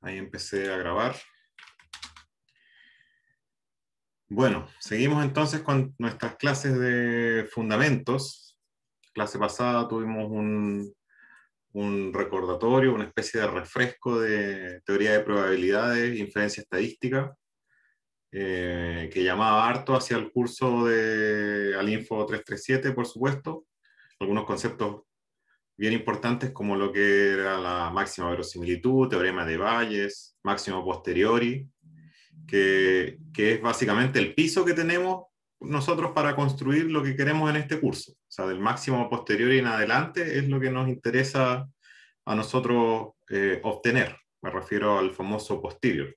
ahí empecé a grabar. Bueno, seguimos entonces con nuestras clases de fundamentos. Clase pasada tuvimos un, recordatorio, una especie de refresco de teoría de probabilidades, inferencia estadística, eh, que llamaba harto hacia el curso de Alinfo 337, por supuesto. Algunos conceptos bien importantes como lo que era la máxima verosimilitud, teorema de Bayes, máximo posteriori, que, es básicamente el piso que tenemos nosotros para construir lo que queremos en este curso. O sea, del máximo posteriori en adelante es lo que nos interesa a nosotros eh, obtener. Me refiero al famoso posterior.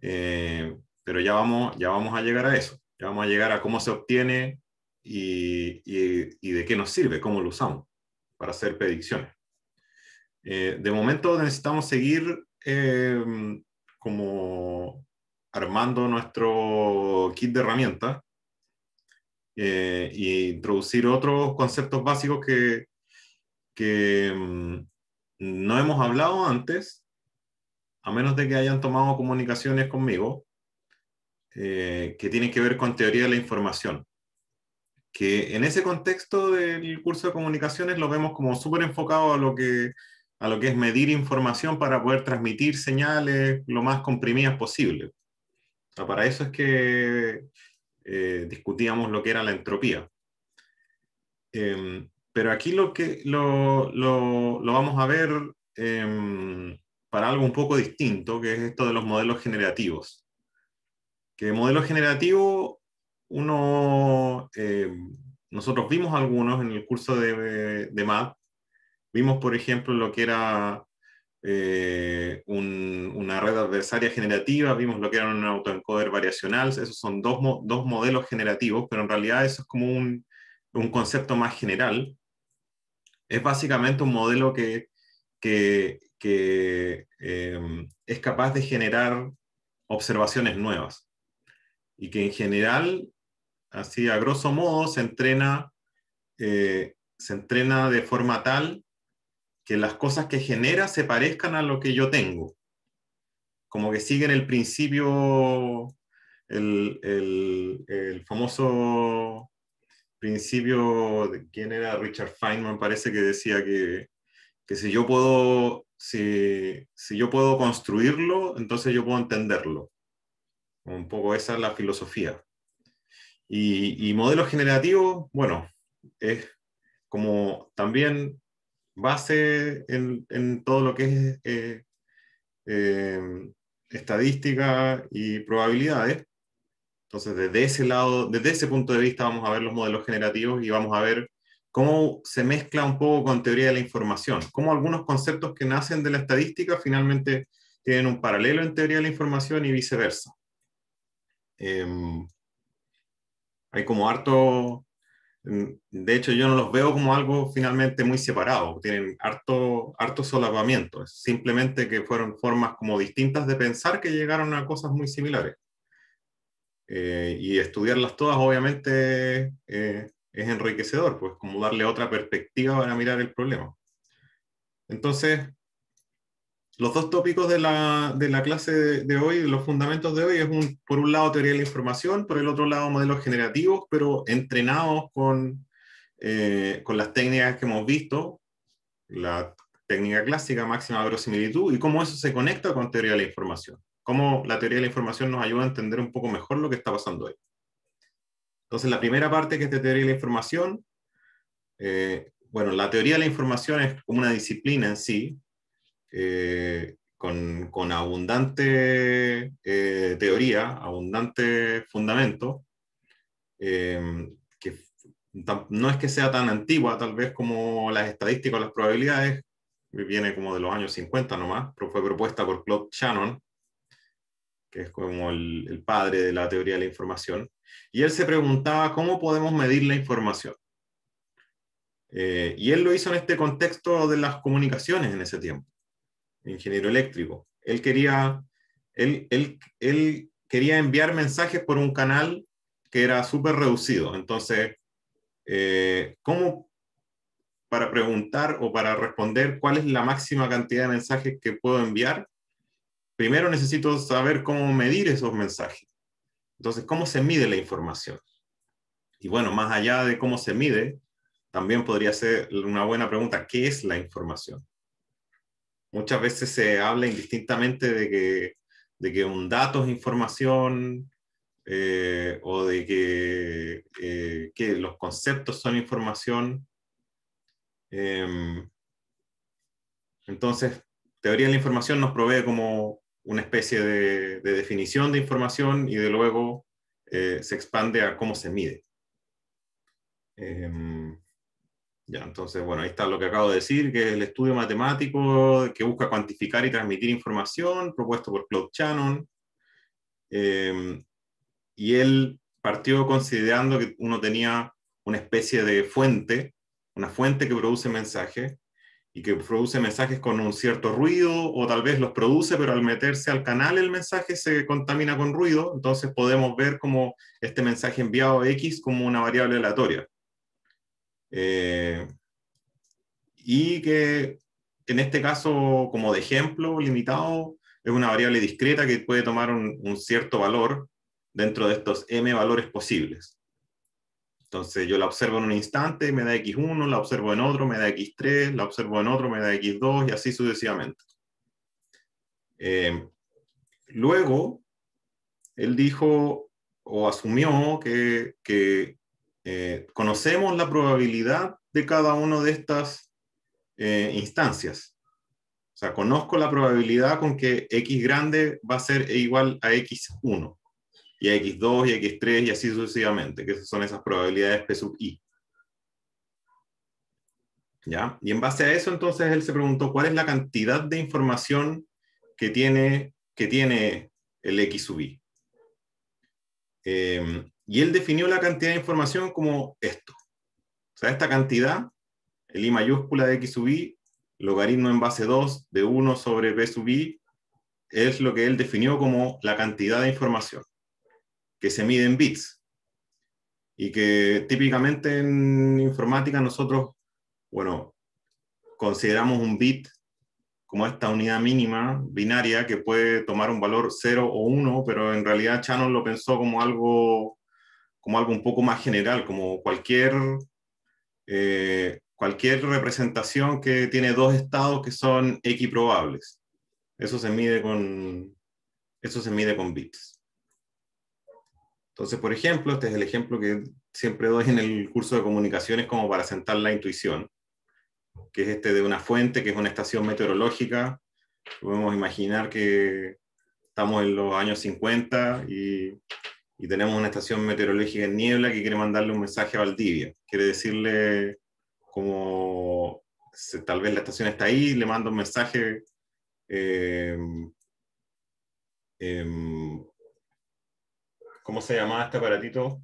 Eh, pero ya vamos, ya vamos a llegar a eso. Ya vamos a llegar a cómo se obtiene y, y de qué nos sirve, cómo lo usamos para hacer predicciones. Eh, de momento necesitamos seguir em, como armando nuestro kit de herramientas e introducir otros conceptos básicos que, em, no hemos hablado antes, a menos de que hayan tomado comunicaciones conmigo, eh, que tienen que ver con teoría de la información que en ese contexto del curso de comunicaciones lo vemos como súper enfocado a lo, que, a lo que es medir información para poder transmitir señales lo más comprimidas posible. para eso es que eh, discutíamos lo que era la entropía. Em, pero aquí lo, que, lo, lo, lo vamos a ver em, para algo un poco distinto, que es esto de los modelos generativos. Que modelo generativo uno, eh, nosotros vimos algunos en el curso de, de vimos por ejemplo lo que era eh, una red adversaria generativa, vimos lo que era un autoencoder variacional, esos son dos, modelos generativos, pero en realidad eso es como un, concepto más general. Es básicamente un modelo que, em, es capaz de generar observaciones nuevas y que en general Así, a grosso modo, se entrena, eh, se entrena de forma tal que las cosas que genera se parezcan a lo que yo tengo. Como que siguen el principio, el, el, famoso principio de quién era Richard Feynman, parece que decía que, si, yo puedo, si yo puedo construirlo, entonces yo puedo entenderlo. Un poco esa es la filosofía. Y, modelos generativos, bueno, es como también base en, todo lo que es eh, eh, estadística y probabilidades. Entonces, desde ese lado, desde ese punto de vista, vamos a ver los modelos generativos y vamos a ver cómo se mezcla un poco con teoría de la información, cómo algunos conceptos que nacen de la estadística finalmente tienen un paralelo en teoría de la información y viceversa. Em, hay como harto, mm, de hecho yo no los veo como algo finalmente muy separado, tienen harto, harto solapamiento, simplemente que fueron formas como distintas de pensar que llegaron a cosas muy similares. Eh, y estudiarlas todas obviamente eh, es enriquecedor, pues como darle otra perspectiva para mirar el problema. Entonces, los dos tópicos de la, clase de, hoy, los fundamentos de hoy, es un, por un lado teoría de la información, por el otro lado modelos generativos, pero entrenados con, eh, con las técnicas que hemos visto, la técnica clásica, máxima verosimilitud, y cómo eso se conecta con teoría de la información. Cómo la teoría de la información nos ayuda a entender un poco mejor lo que está pasando hoy. Entonces, la primera parte que es de teoría de la información, eh, bueno, la teoría de la información es como una disciplina en sí, eh, con, con, abundante eh, teoría, abundante fundamento, eh, que no es que sea tan antigua tal vez como las estadísticas o las probabilidades, viene como de los años 50 nomás, pero fue propuesta por Claude Shannon, que es como el, padre de la teoría de la información, y él se preguntaba cómo podemos medir la información. y él lo hizo en este contexto de las comunicaciones en ese tiempo ingeniero eléctrico. Él quería, él, quería enviar mensajes por un canal que era súper reducido. Entonces, eh, ¿cómo para preguntar o para responder cuál es la máxima cantidad de mensajes que puedo enviar? Primero necesito saber cómo medir esos mensajes. Entonces, ¿cómo se mide la información? Y bueno, más allá de cómo se mide, también podría ser una buena pregunta, ¿qué es la información? Muchas veces se habla indistintamente de que, un dato es información eh, o de que, eh, que, los conceptos son información. Em, entonces, teoría de la información nos provee como una especie de, de definición de información y de luego eh, se expande a cómo se mide. Em, ya, entonces, bueno, ahí está lo que acabo de decir, que es el estudio matemático que busca cuantificar y transmitir información, propuesto por Claude Shannon. Em, y él partió considerando que uno tenía una especie de fuente, una fuente que produce mensajes y que produce mensajes con un cierto ruido o tal vez los produce, pero al meterse al canal el mensaje se contamina con ruido, entonces podemos ver como este mensaje enviado X como una variable aleatoria eh, y que en este caso, como de ejemplo limitado, es una variable discreta que puede tomar un, cierto valor dentro de estos m valores posibles. Entonces yo la observo en un instante, me da x1, la observo en otro, me da x3, la observo en otro, me da x2 y así sucesivamente. Eh, luego, él dijo o asumió que, que eh, conocemos la probabilidad de cada una de estas eh, instancias. O sea, conozco la probabilidad con que x grande va a ser igual a x1, y a x2, y x3, y así sucesivamente, que son esas probabilidades P sub i. ¿Ya? Y en base a eso, entonces, él se preguntó cuál es la cantidad de información que tiene, que tiene el x sub i. Em, y él definió la cantidad de información como esto. O sea, esta cantidad, el I mayúscula de X sub I, logaritmo en base 2 de 1 sobre B sub I, es lo que él definió como la cantidad de información, que se mide en bits. Y que típicamente en informática nosotros, bueno, consideramos un bit como esta unidad mínima binaria que puede tomar un valor 0 o 1, pero en realidad Shannon lo pensó como algo como algo un poco más general, como cualquier, eh, cualquier representación que tiene dos estados que son equiprobables. Eso se mide con, eso se mide con bits. Entonces, por ejemplo, este es el ejemplo que siempre doy en el curso de comunicaciones como para sentar la intuición, que es este de una fuente, que es una estación meteorológica. Podemos imaginar que estamos en los años 50 y y tenemos una estación meteorológica en Niebla que quiere mandarle un mensaje a Valdivia. Quiere decirle como tal vez la estación está ahí, le manda un mensaje em, em, ¿cómo se llamaba este aparatito?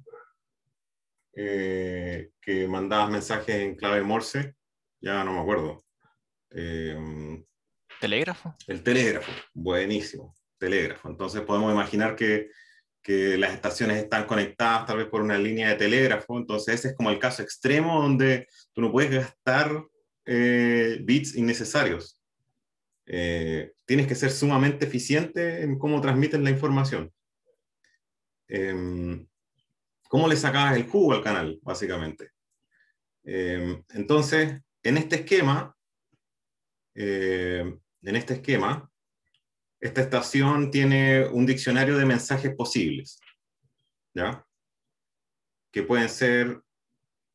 Eh, que mandaba mensajes en clave Morse, ya no me acuerdo. Em, ¿Telégrafo? El telégrafo, buenísimo, telégrafo. Entonces podemos imaginar que que las estaciones están conectadas tal vez por una línea de telégrafo, entonces ese es como el caso extremo donde tú no puedes gastar eh, bits innecesarios. Eh, tienes que ser sumamente eficiente en cómo transmiten la información. Em, ¿Cómo le sacabas el jugo al canal, básicamente? Em, entonces, en este esquema, em, en este esquema, esta estación tiene un diccionario de mensajes posibles, ¿ya? Que pueden ser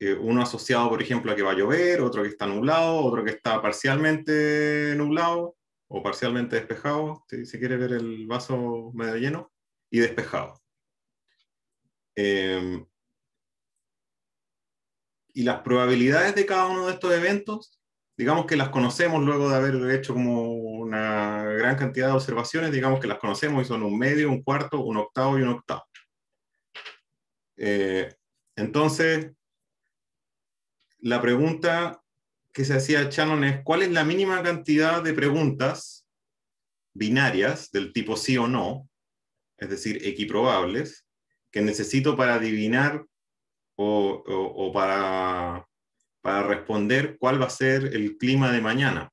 eh, uno asociado, por ejemplo, a que va a llover, otro que está nublado, otro que está parcialmente nublado o parcialmente despejado, si, se quiere ver el vaso medio lleno, y despejado. Em, y las probabilidades de cada uno de estos eventos, digamos que las conocemos luego de haber hecho como una gran cantidad de observaciones, digamos que las conocemos y son un medio, un cuarto, un octavo y un octavo. Eh, entonces, la pregunta que se hacía Shannon es, ¿cuál es la mínima cantidad de preguntas binarias del tipo sí o no, es decir, equiprobables, que necesito para adivinar o, o para, para responder cuál va a ser el clima de mañana?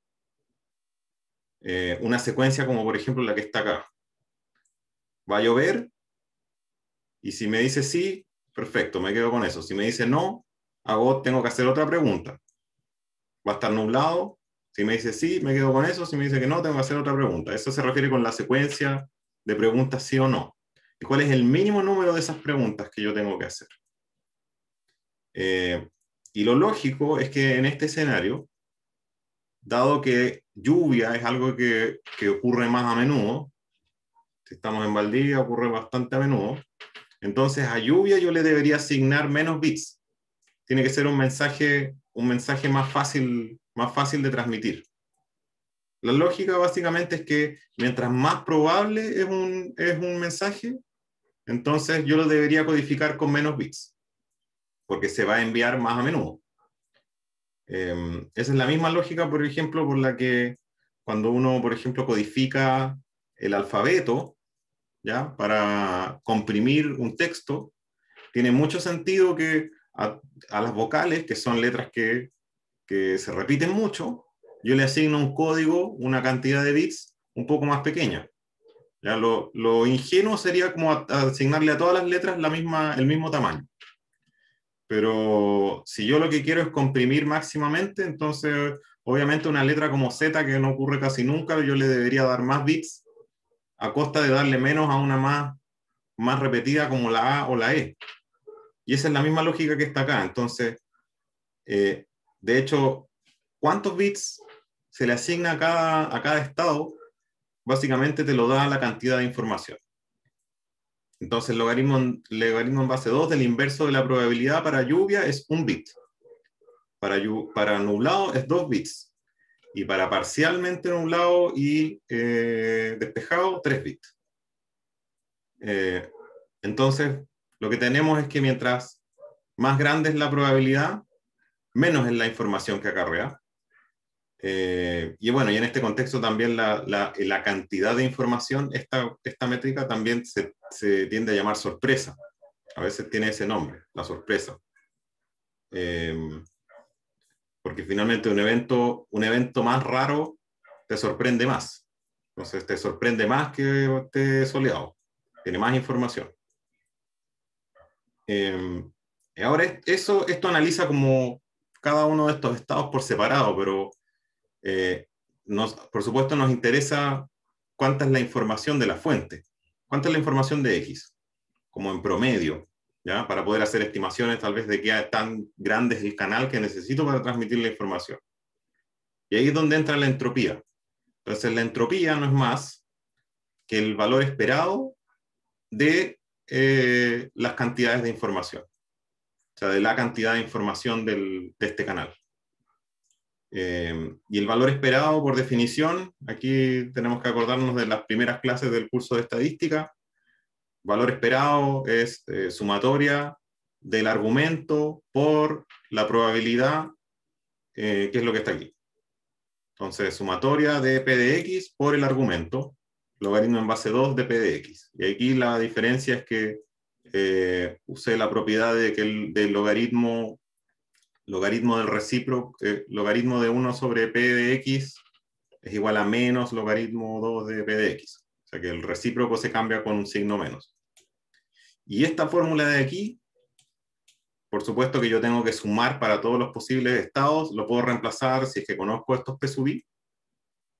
Eh, una secuencia como por ejemplo la que está acá. ¿Va a llover? Y si me dice sí, perfecto, me quedo con eso. Si me dice no, hago, tengo que hacer otra pregunta. ¿Va a estar nublado? Si me dice sí, me quedo con eso. Si me dice que no, tengo que hacer otra pregunta. Eso se refiere con la secuencia de preguntas sí o no. ¿Y cuál es el mínimo número de esas preguntas que yo tengo que hacer? Eh, y lo lógico es que en este escenario, dado que lluvia es algo que, ocurre más a menudo. Si estamos en Valdivia, ocurre bastante a menudo. Entonces, a lluvia yo le debería asignar menos bits. Tiene que ser un mensaje, un mensaje más, fácil, más fácil de transmitir. La lógica básicamente es que mientras más probable es un, es un mensaje, entonces yo lo debería codificar con menos bits, porque se va a enviar más a menudo. Em, esa es la misma lógica, por ejemplo, por la que cuando uno, por ejemplo, codifica el alfabeto, ¿ya? Para comprimir un texto, tiene mucho sentido que a, las vocales, que son letras que, se repiten mucho, yo le asigno un código, una cantidad de bits un poco más pequeña. ¿ya? Lo, lo ingenuo sería como asignarle a todas las letras la misma, el mismo tamaño. Pero si yo lo que quiero es comprimir máximamente, entonces obviamente una letra como Z, que no ocurre casi nunca, yo le debería dar más bits a costa de darle menos a una más, más repetida como la A o la E. Y esa es la misma lógica que está acá. Entonces, eh, de hecho, ¿cuántos bits se le asigna a cada estado? Básicamente te lo da la cantidad de información. Entonces, el logaritmo, logaritmo en base 2 del inverso de la probabilidad para lluvia es un bit. Para, para nublado es 2 bits. Y para parcialmente nublado y eh, despejado, 3 bits. Eh, entonces, lo que tenemos es que mientras más grande es la probabilidad, menos es la información que acarrea. Eh, y bueno, y en este contexto también la, la, cantidad de información, esta, esta métrica también se, se tiende a llamar sorpresa. A veces tiene ese nombre, la sorpresa. Em, porque finalmente un evento, un evento más raro te sorprende más. Entonces te sorprende más que esté soleado. Tiene más información. Em, y ahora eso, esto analiza como cada uno de estos estados por separado, pero eh, nos, por supuesto nos interesa cuánta es la información de la fuente. ¿Cuánta es la información de X? Como en promedio, ¿ya? Para poder hacer estimaciones tal vez de qué tan grande es el canal que necesito para transmitir la información. Y ahí es donde entra la entropía. Entonces, la entropía no es más que el valor esperado de eh, las cantidades de información. O sea, de la cantidad de información de este canal. Eh, y el valor esperado, por definición, aquí tenemos que acordarnos de las primeras clases del curso de estadística. Valor esperado es eh, sumatoria del argumento por la probabilidad, eh, que es lo que está aquí. Entonces, sumatoria de P de X por el argumento, logaritmo en base 2 de P de X. Y aquí la diferencia es que usé la propiedad de que el, del logaritmo logaritmo del eh, logaritmo de 1 sobre p de x es igual a menos logaritmo 2 de p de x. O sea que el recíproco se cambia con un signo menos. Y esta fórmula de aquí, por supuesto que yo tengo que sumar para todos los posibles estados, lo puedo reemplazar, si es que conozco estos p sub i,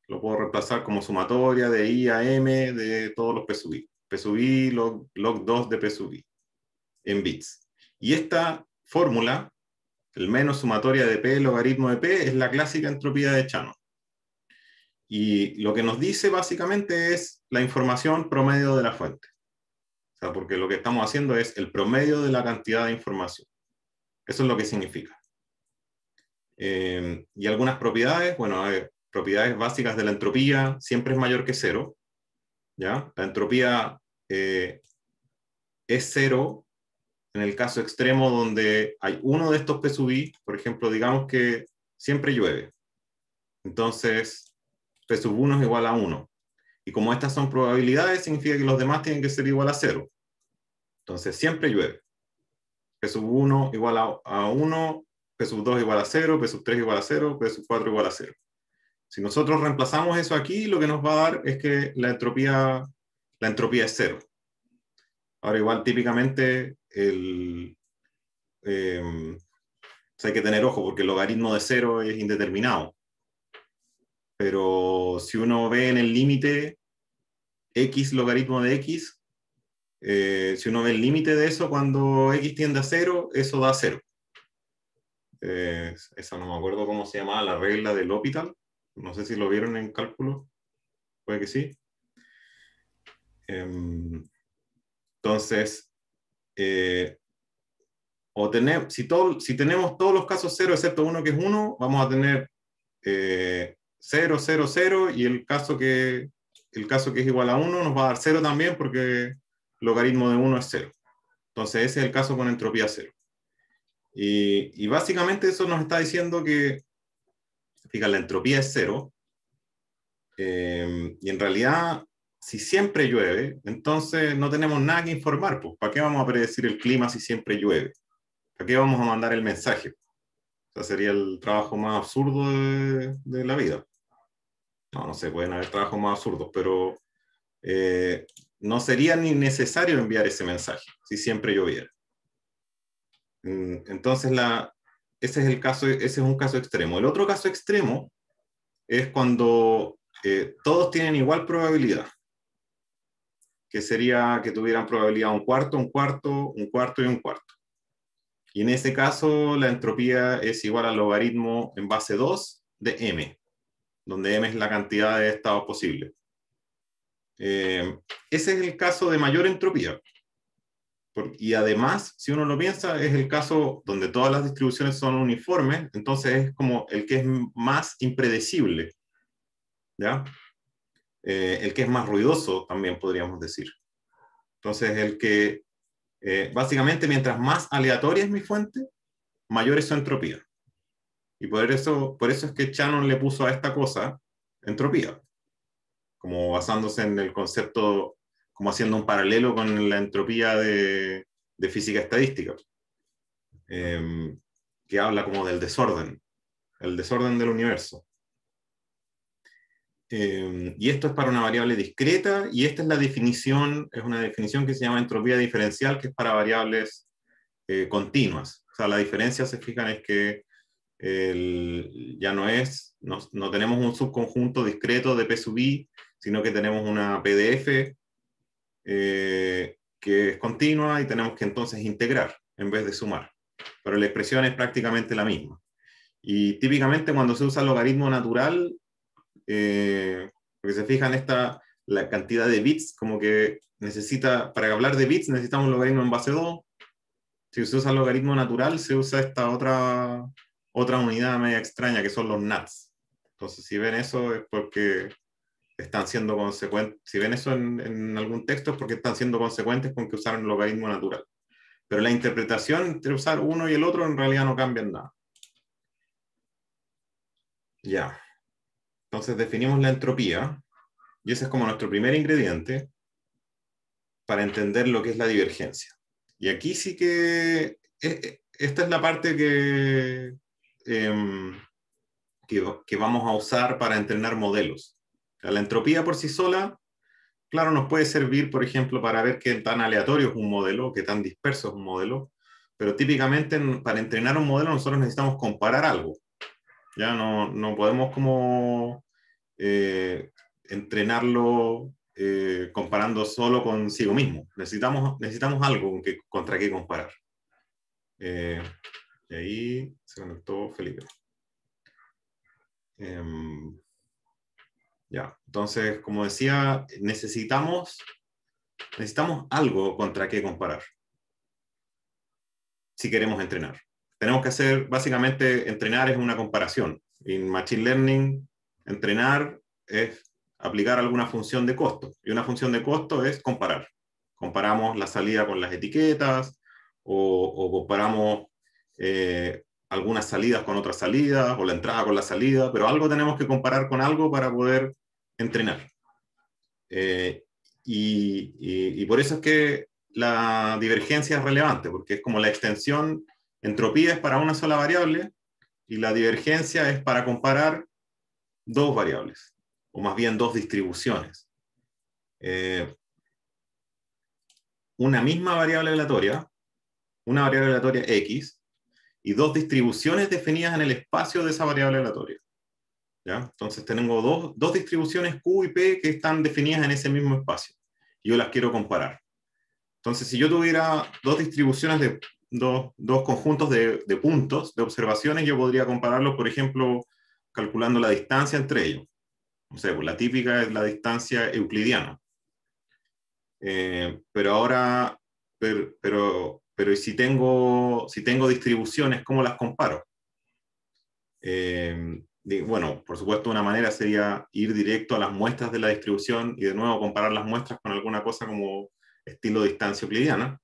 lo puedo reemplazar como sumatoria de i a m de todos los p sub i. p sub i log 2 de p sub i en bits. Y esta fórmula el menos sumatoria de P, logaritmo de P, es la clásica entropía de Chano. Y lo que nos dice básicamente es la información promedio de la fuente. O sea, porque lo que estamos haciendo es el promedio de la cantidad de información. Eso es lo que significa. Eh, y algunas propiedades, bueno, propiedades básicas de la entropía, siempre es mayor que cero. ¿ya? La entropía eh, es cero en el caso extremo donde hay uno de estos p sub i, por ejemplo, digamos que siempre llueve. Entonces, P sub 1 es igual a 1. Y como estas son probabilidades, significa que los demás tienen que ser igual a 0. Entonces, siempre llueve. P sub 1 igual a, 1, P sub 2 igual a 0, P sub 3 igual a 0, P sub 4 igual a 0. Si nosotros reemplazamos eso aquí, lo que nos va a dar es que la entropía, la entropía es 0. Ahora igual típicamente em, hay que tener ojo porque el logaritmo de cero es indeterminado. Pero si uno ve en el límite x logaritmo de x, eh, si uno ve el límite de eso cuando x tiende a cero, eso da cero. Eh, esa no me acuerdo cómo se llamaba, la regla del Hospital. No sé si lo vieron en cálculo. Puede que sí. Em, entonces, eh, o tenemos, si, todo, si tenemos todos los casos 0 excepto uno que es uno, vamos a tener eh, 0, 0, 0 y el caso, que, el caso que es igual a 1 nos va a dar 0 también porque el logaritmo de 1 es 0. Entonces ese es el caso con entropía 0. Y, y básicamente eso nos está diciendo que, fíjate, la entropía es 0. Eh, y en realidad si siempre llueve, entonces no tenemos nada que informar. Pues, ¿Para qué vamos a predecir el clima si siempre llueve? ¿Para qué vamos a mandar el mensaje? O sería el trabajo más absurdo de, la vida. No, no sé, pueden haber trabajos más absurdos, pero eh, no sería ni necesario enviar ese mensaje si siempre lloviera. Mm, entonces, ese, es el caso, ese es un caso extremo. El otro caso extremo es cuando eh, todos tienen igual probabilidad que sería que tuvieran probabilidad un cuarto, un cuarto, un cuarto y un cuarto. Y en ese caso, la entropía es igual al logaritmo en base 2 de m, donde m es la cantidad de estados posible. Eh, ese es el caso de mayor entropía. y además, si uno lo piensa, es el caso donde todas las distribuciones son uniformes, entonces es como el que es más impredecible. ¿Ya? Eh, el que es más ruidoso también podríamos decir. Entonces, el que, eh, básicamente, mientras más aleatoria es mi fuente, mayor es su entropía. Y por eso, por eso es que Shannon le puso a esta cosa entropía, como basándose en el concepto, como haciendo un paralelo con la entropía de, física estadística, em, que habla como del desorden, el desorden del universo. Em, y esto es para una variable discreta, y esta es la definición, es una definición que se llama entropía diferencial, que es para variables eh, continuas. O sea, la diferencia, se fijan, es que ya no es, no, tenemos un subconjunto discreto de P sub i, sino que tenemos una PDF eh, que es continua y tenemos que entonces integrar en vez de sumar. Pero la expresión es prácticamente la misma. Y típicamente cuando se usa el logaritmo natural, eh, porque se fijan esta, la cantidad de bits, como que necesita, para hablar de bits necesitamos un logaritmo en base 2, si se usa el logaritmo natural se usa esta otra, otra unidad media extraña que son los nats. Entonces si ven eso es porque están siendo consecuentes, si ven eso en, algún texto es porque están siendo consecuentes con que usaron el logaritmo natural. Pero la interpretación entre usar uno y el otro en realidad no cambia nada. Ya. Entonces definimos la entropía, y ese es como nuestro primer ingrediente para entender lo que es la divergencia. Y aquí sí que e, e, esta es la parte que, em, que, que, vamos a usar para entrenar modelos. La entropía por sí sola, claro, nos puede servir, por ejemplo, para ver qué tan aleatorio es un modelo, qué tan disperso es un modelo, pero típicamente para entrenar un modelo nosotros necesitamos comparar algo. Ya no, podemos como eh, entrenarlo eh, comparando solo consigo mismo. Necesitamos, necesitamos algo contra qué comparar. Eh, y ahí se conectó Felipe. Em, ya, entonces, como decía, necesitamos, necesitamos algo contra qué comparar si queremos entrenar tenemos que hacer, básicamente, entrenar es una comparación. En Machine Learning, entrenar es aplicar alguna función de costo. Y una función de costo es comparar. Comparamos la salida con las etiquetas o, comparamos eh, algunas salidas con otras salidas o la entrada con la salida, pero algo tenemos que comparar con algo para poder entrenar. Eh, y, por eso es que la divergencia es relevante, porque es como la extensión Entropía es para una sola variable y la divergencia es para comparar dos variables, o más bien dos distribuciones. Eh, una misma variable aleatoria, una variable aleatoria X, y dos distribuciones definidas en el espacio de esa variable aleatoria. Entonces tengo dos, dos distribuciones Q y P que están definidas en ese mismo espacio. Y yo las quiero comparar. Entonces, si yo tuviera dos distribuciones de dos, conjuntos de, puntos, de observaciones, yo podría compararlo por ejemplo, calculando la distancia entre ellos. O sea, pues, la típica es la distancia euclidiana. Eh, pero ahora, pero, pero, si, tengo, si tengo distribuciones, ¿cómo las comparo? Eh, bueno, por supuesto, una manera sería ir directo a las muestras de la distribución y de nuevo comparar las muestras con alguna cosa como estilo distancia euclidiana.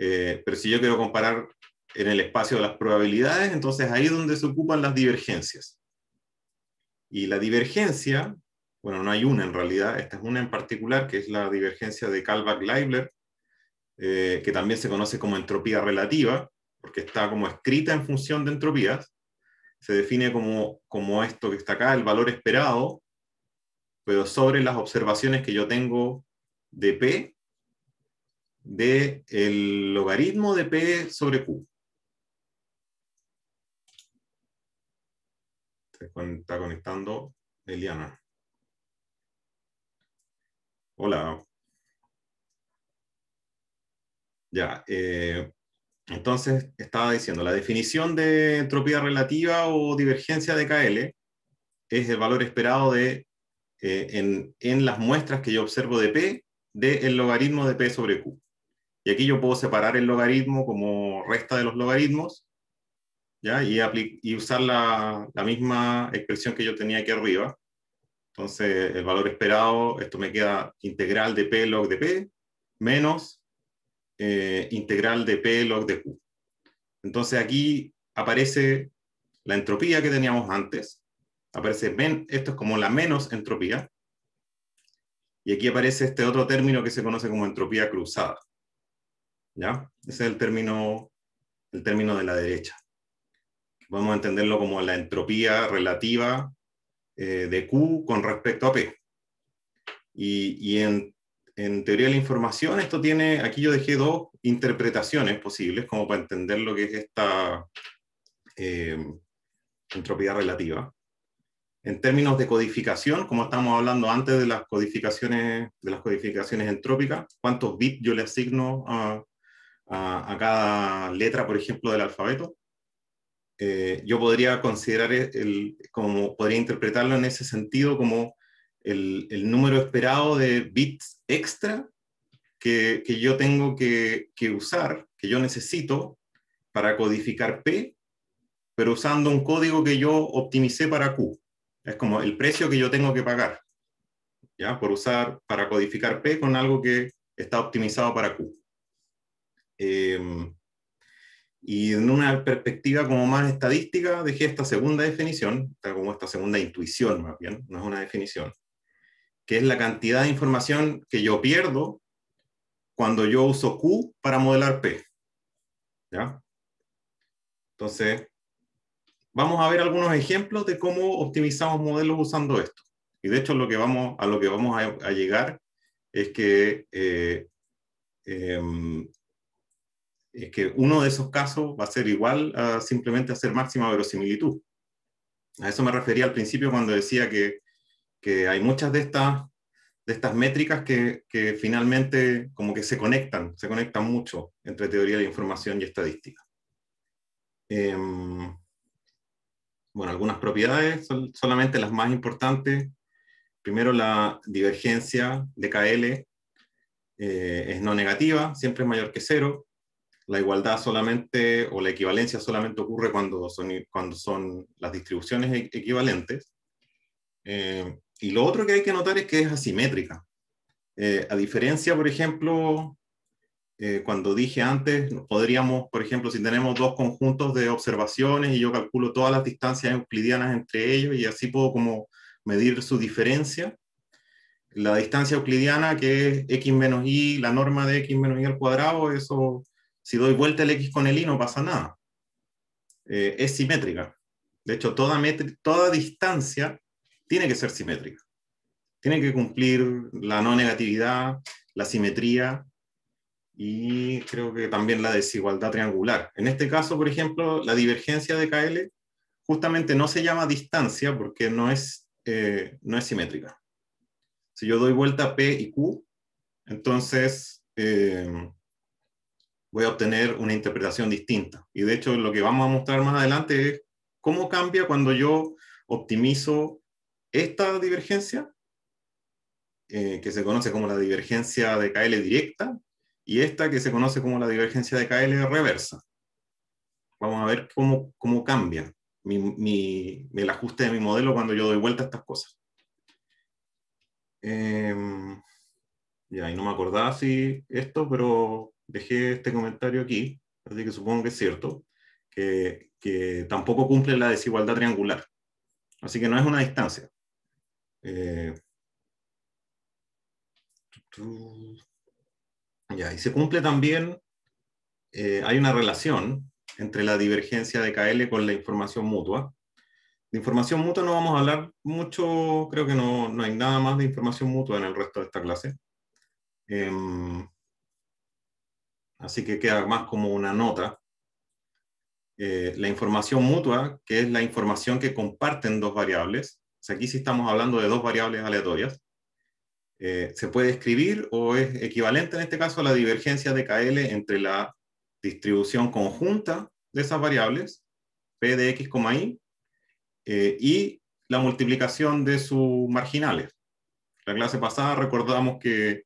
Eh, pero si yo quiero comparar en el espacio de las probabilidades, entonces ahí es donde se ocupan las divergencias. Y la divergencia, bueno, no hay una en realidad, esta es una en particular, que es la divergencia de Kalbach-Leibler, eh, que también se conoce como entropía relativa, porque está como escrita en función de entropías, se define como, como esto que está acá, el valor esperado, pero sobre las observaciones que yo tengo de P de el logaritmo de P sobre Q. Se está conectando Eliana. Hola. Ya, eh, entonces estaba diciendo, la definición de entropía relativa o divergencia de KL es el valor esperado de, eh, en, las muestras que yo observo de P del el logaritmo de P sobre Q. Y aquí yo puedo separar el logaritmo como resta de los logaritmos, ¿ya? Y, y usar la, misma expresión que yo tenía aquí arriba. Entonces, el valor esperado, esto me queda integral de P log de P, menos eh, integral de P log de Q. Entonces, aquí aparece la entropía que teníamos antes. Aparece, esto es como la menos entropía. Y aquí aparece este otro término que se conoce como entropía cruzada. Ese es el término, el término de la derecha. Vamos a entenderlo como la entropía relativa eh, de Q con respecto a P. Y, y en, en, teoría de la información, esto tiene, aquí yo dejé dos interpretaciones posibles como para entender lo que es esta eh, entropía relativa en términos de codificación, como estábamos hablando antes de las codificaciones, de las codificaciones entrópicas, cuántos bits yo le asigno a, a, cada letra, por ejemplo, del alfabeto, eh, yo podría considerar el, como podría interpretarlo en ese sentido como el, el número esperado de bits extra que, que yo tengo que, que, usar, que yo necesito para codificar P, pero usando un código que yo optimicé para Q. Es como el precio que yo tengo que pagar, ¿ya? Por usar, para codificar P con algo que está optimizado para Q. Em, y en una perspectiva como más estadística, dejé esta segunda definición, como esta segunda intuición más bien, no es una definición, que es la cantidad de información que yo pierdo cuando yo uso Q para modelar P. ¿Ya? Entonces, vamos a ver algunos ejemplos de cómo optimizamos modelos usando esto. Y de hecho, lo que vamos, a lo que vamos a, llegar es que eh, em, es que uno de esos casos va a ser igual a simplemente hacer máxima verosimilitud. A eso me refería al principio cuando decía que, hay muchas de estas, de estas métricas que, finalmente como que se conectan, se conectan mucho entre teoría de información y estadística. Em, bueno, algunas propiedades, solamente las más importantes. Primero, la divergencia de KL eh, es no negativa, siempre es mayor que cero la igualdad solamente o la equivalencia solamente ocurre cuando son, cuando son las distribuciones e, equivalentes. Eh, y lo otro que hay que notar es que es asimétrica. Eh, a diferencia, por ejemplo, eh, cuando dije antes, podríamos, por ejemplo, si tenemos dos conjuntos de observaciones y yo calculo todas las distancias euclidianas entre ellos y así puedo como medir su diferencia, la distancia euclidiana que es x menos y, la norma de x menos y al cuadrado, eso si doy vuelta el X con el Y no pasa nada. Eh, es simétrica. De hecho, toda, toda distancia tiene que ser simétrica. Tiene que cumplir la no negatividad, la simetría y creo que también la desigualdad triangular. En este caso, por ejemplo, la divergencia de KL justamente no se llama distancia porque no es, eh, no es simétrica. Si yo doy vuelta P y Q, entonces eh, voy a obtener una interpretación distinta. Y de hecho, lo que vamos a mostrar más adelante es cómo cambia cuando yo optimizo esta divergencia, eh, que se conoce como la divergencia de KL directa, y esta que se conoce como la divergencia de KL reversa. Vamos a ver cómo, cómo cambia mi, el ajuste de mi modelo cuando yo doy vuelta a estas cosas. Eh, ya, y no me acordaba si esto, pero dejé este comentario aquí, así que supongo que es cierto, que, que tampoco cumple la desigualdad triangular. Así que no es una distancia. Eh, ya, y se cumple también, eh, hay una relación entre la divergencia de KL con la información mutua. De información mutua no vamos a hablar mucho, creo que no, no hay nada más de información mutua en el resto de esta clase. Em, así que queda más como una nota. Eh, la información mutua, que es la información que comparten dos variables, aquí sí estamos hablando de dos variables aleatorias, eh, se puede escribir o es equivalente en este caso a la divergencia de KL entre la distribución conjunta de esas variables, P de X, Y, eh, y la multiplicación de sus marginales. La clase pasada recordamos que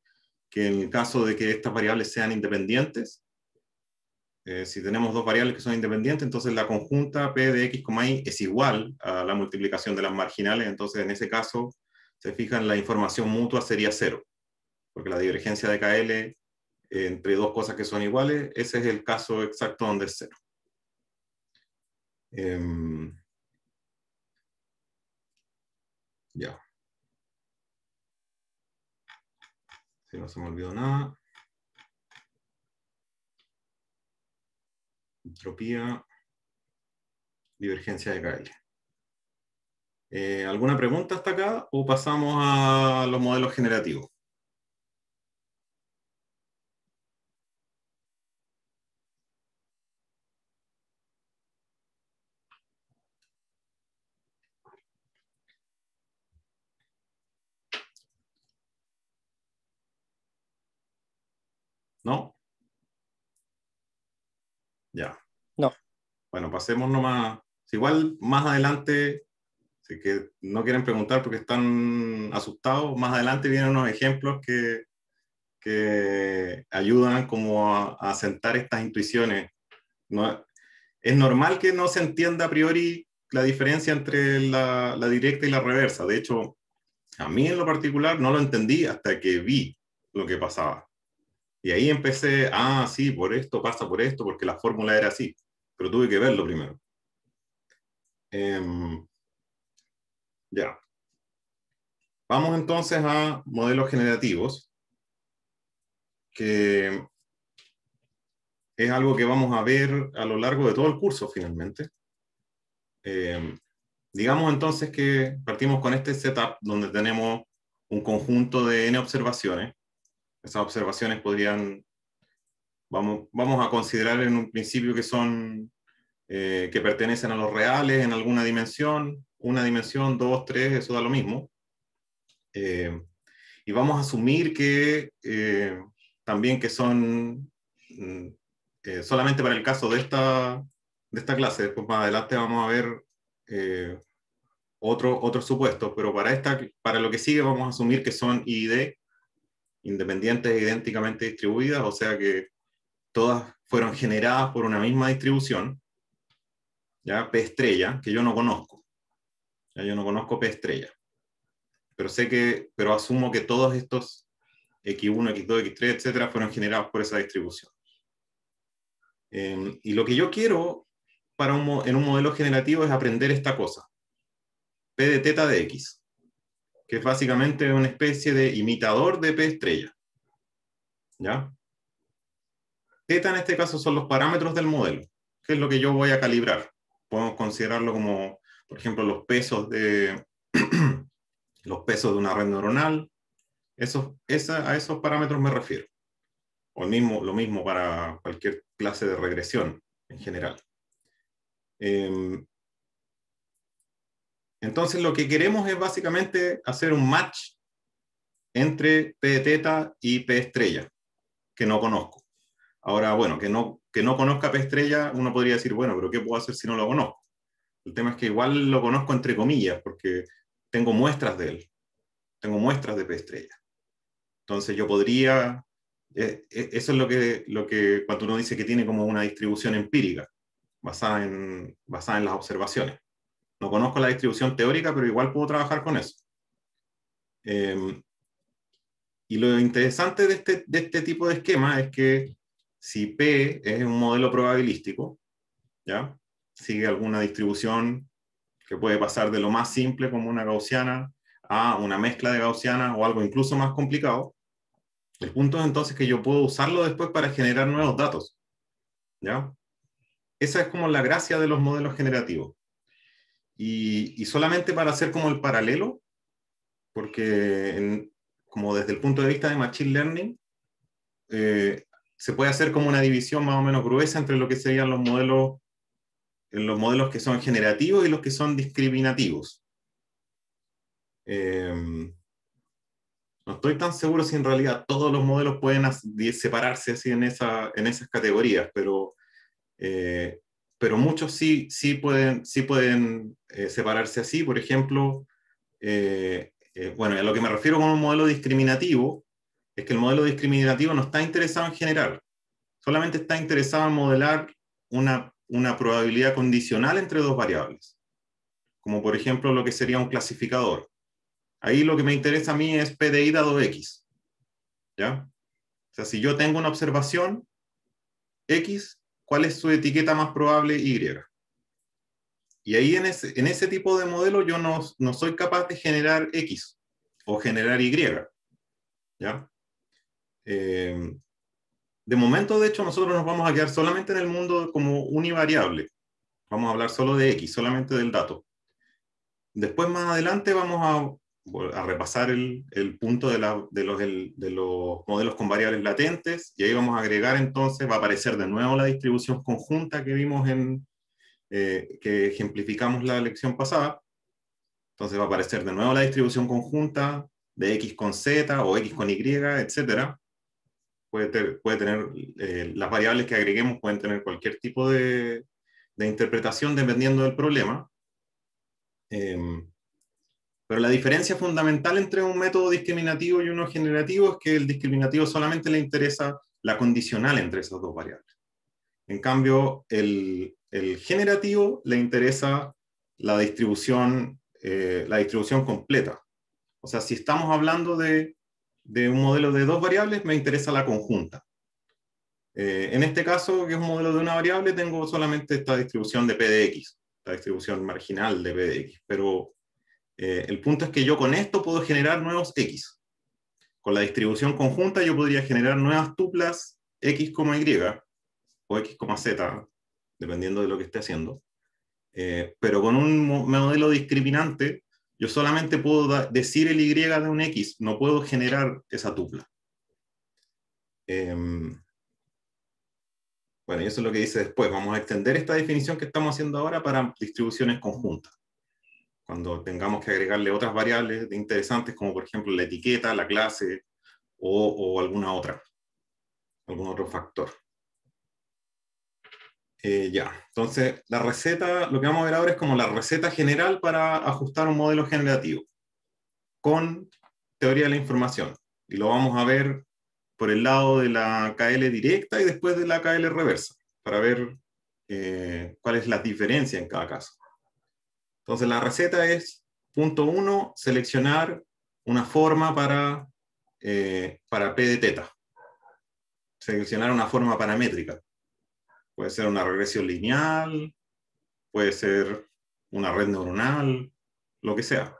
que en el caso de que estas variables sean independientes, eh, si tenemos dos variables que son independientes, entonces la conjunta P de X, Y es igual a la multiplicación de las marginales, entonces en ese caso, se fijan, la información mutua sería cero, porque la divergencia de KL entre dos cosas que son iguales, ese es el caso exacto donde es cero. Em, ya. Si no se me olvidó nada. Entropía. Divergencia de K. Eh, ¿Alguna pregunta hasta acá o pasamos a los modelos generativos? Ya. No. Bueno, pasemos nomás. Igual más adelante, si que no quieren preguntar porque están asustados, más adelante vienen unos ejemplos que, ayudan como a, a sentar estas intuiciones. No, es normal que no se entienda a priori la diferencia entre la, directa y la reversa. De hecho, a mí en lo particular no lo entendí hasta que vi lo que pasaba. Y ahí empecé, ah, sí, por esto, pasa por esto, porque la fórmula era así, pero tuve que verlo primero. Em, ya. Vamos entonces a modelos generativos, que es algo que vamos a ver a lo largo de todo el curso finalmente. Em, digamos entonces que partimos con este setup donde tenemos un conjunto de n observaciones esas observaciones podrían, vamos, vamos a considerar en un principio que son, eh, que pertenecen a los reales en alguna dimensión, una dimensión, dos, tres, eso da lo mismo. Eh, y vamos a asumir que eh, también que son mm, solamente para el caso de esta, de esta clase, después más adelante vamos a ver otro, otro supuesto, pero para, esta, para lo que sigue vamos a asumir que son id independientes e idénticamente distribuidas, o sea que todas fueron generadas por una misma distribución, ¿ya? P estrella, que yo no conozco. Yo no conozco P estrella. Pero sé que, pero asumo que todos estos X1, X2, X3, etcétera, fueron generados por esa distribución. Em, y lo que yo quiero para un, en un modelo generativo es aprender esta cosa. P de teta de X que es básicamente una especie de imitador de P estrella. ¿Ya? Teta en este caso son los parámetros del modelo, que es lo que yo voy a calibrar. Podemos considerarlo como, por ejemplo, los pesos de, los pesos de una red neuronal. eso esa, a esos parámetros me refiero. O mismo, lo mismo para cualquier clase de regresión en general. Em, entonces lo que queremos es básicamente hacer un match entre P de teta y P estrella, que no conozco. Ahora, bueno, que no, que no conozca P estrella, uno podría decir, bueno, pero ¿qué puedo hacer si no lo conozco? El tema es que igual lo conozco entre comillas, porque tengo muestras de él, tengo muestras de P estrella. Entonces yo podría, eh, e, eso es lo que, lo que cuando uno dice que tiene como una distribución empírica, basada en, basada en las observaciones. No conozco la distribución teórica, pero igual puedo trabajar con eso. Em, y lo interesante de este, de este, tipo de esquema es que si P es un modelo probabilístico, ¿ya? sigue alguna distribución que puede pasar de lo más simple como una gaussiana a una mezcla de gaussiana o algo incluso más complicado, el punto es entonces que yo puedo usarlo después para generar nuevos datos. ¿ya? Esa es como la gracia de los modelos generativos. Y, solamente para hacer como el paralelo, porque como desde el punto de vista de Machine Learning, eh, se puede hacer como una división más o menos gruesa entre lo que serían los modelos, los modelos que son generativos y los que son discriminativos. Eh, no estoy tan seguro si en realidad todos los modelos pueden separarse así en, esa, en esas categorías, pero eh, pero muchos sí, sí pueden, sí pueden eh, separarse así. Por ejemplo, eh, eh, bueno, a lo que me refiero con un modelo discriminativo es que el modelo discriminativo no está interesado en generar. solamente está interesado en modelar una, probabilidad condicional entre dos variables, como por ejemplo lo que sería un clasificador. Ahí lo que me interesa a mí es PDI dado X. ¿Ya? O sea, si yo tengo una observación X cuál es su etiqueta más probable Y. Y ahí en ese, tipo de modelo yo no, soy capaz de generar X o generar Y. ¿ya? Eh, de momento, de hecho, nosotros nos vamos a quedar solamente en el mundo como univariable. Vamos a hablar solo de X, solamente del dato. Después, más adelante, vamos a a repasar el, el punto de, la, de, los, de, los, modelos con variables latentes y ahí vamos a agregar entonces, va a aparecer de nuevo la distribución conjunta que vimos en, eh, que ejemplificamos la lección pasada. Entonces va a aparecer de nuevo la distribución conjunta de X con Z o X con Y, etc. Puede, puede tener, eh, las variables que agreguemos pueden tener cualquier tipo de, de interpretación dependiendo del problema. Em, pero la diferencia fundamental entre un método discriminativo y uno generativo es que el discriminativo solamente le interesa la condicional entre esas dos variables. En cambio, el, generativo le interesa la distribución, eh, la distribución completa. O sea, si estamos hablando de, un modelo de dos variables, me interesa la conjunta. Eh, en este caso, que es un modelo de una variable, tengo solamente esta distribución de p de x. la distribución marginal de p PDX, pero eh, el punto es que yo con esto puedo generar nuevos X. Con la distribución conjunta yo podría generar nuevas tuplas X, Y o X, Z, dependiendo de lo que esté haciendo. Eh, pero con un modelo discriminante, yo solamente puedo decir el Y de un X, no puedo generar esa tupla. Em, bueno, y eso es lo que dice después. Vamos a extender esta definición que estamos haciendo ahora para distribuciones conjuntas cuando tengamos que agregarle otras variables interesantes, como por ejemplo la etiqueta, la clase o, alguna otra, algún otro factor. Eh, ya, entonces la receta, lo que vamos a ver ahora es como la receta general para ajustar un modelo generativo con teoría de la información. Y lo vamos a ver por el lado de la KL directa y después de la KL reversa, para ver eh, cuál es la diferencia en cada caso. Entonces la receta es, punto uno, seleccionar una forma para, eh, para P de teta. Seleccionar una forma paramétrica. Puede ser una regresión lineal, puede ser una red neuronal, lo que sea.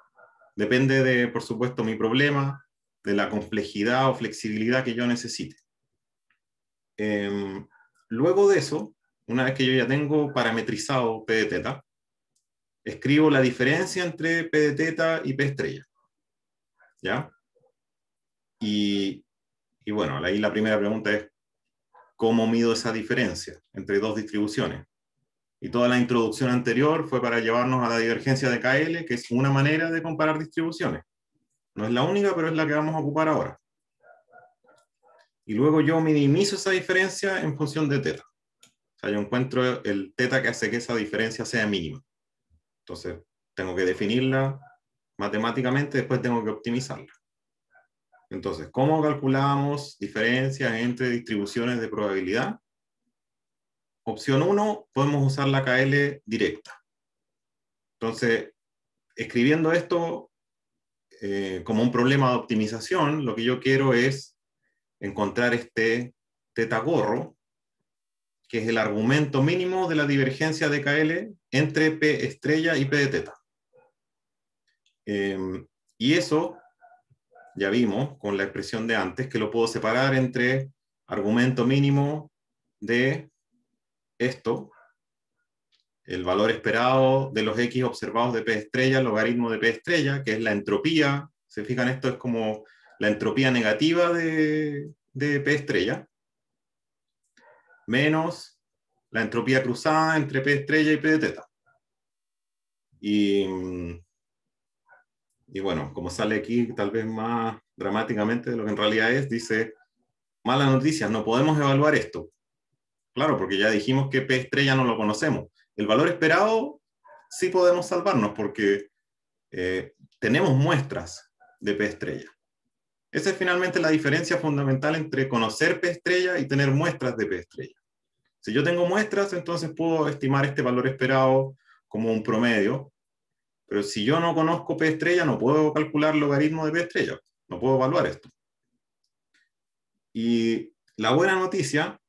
Depende de, por supuesto, mi problema, de la complejidad o flexibilidad que yo necesite. Em, luego de eso, una vez que yo ya tengo parametrizado P de teta, escribo la diferencia entre P de teta y P estrella. ¿Ya? Y, y bueno, ahí la primera pregunta es, ¿cómo mido esa diferencia entre dos distribuciones? Y toda la introducción anterior fue para llevarnos a la divergencia de KL, que es una manera de comparar distribuciones. No es la única, pero es la que vamos a ocupar ahora. Y luego yo minimizo esa diferencia en función de teta. O sea, yo encuentro el teta que hace que esa diferencia sea mínima. Entonces, tengo que definirla matemáticamente, después tengo que optimizarla. Entonces, ¿cómo calculamos diferencias entre distribuciones de probabilidad? Opción 1, podemos usar la KL directa. Entonces, escribiendo esto eh, como un problema de optimización, lo que yo quiero es encontrar este teta gorro que es el argumento mínimo de la divergencia de KL entre P estrella y P de teta. Em, y eso, ya vimos con la expresión de antes, que lo puedo separar entre argumento mínimo de esto, el valor esperado de los X observados de P estrella, el logaritmo de P estrella, que es la entropía, se fijan, esto es como la entropía negativa de P estrella, menos la entropía cruzada entre P estrella y P de teta. Y, bueno, como sale aquí tal vez más dramáticamente de lo que en realidad es, dice, malas noticias, no podemos evaluar esto. Claro, porque ya dijimos que P estrella no lo conocemos. El valor esperado sí podemos salvarnos porque eh, tenemos muestras de P estrella. Esa es finalmente la diferencia fundamental entre conocer P estrella y tener muestras de P estrella. Si yo tengo muestras, entonces puedo estimar este valor esperado como un promedio, pero si yo no conozco P estrella, no puedo calcular logaritmo de P estrella, no puedo evaluar esto. Y la buena noticia,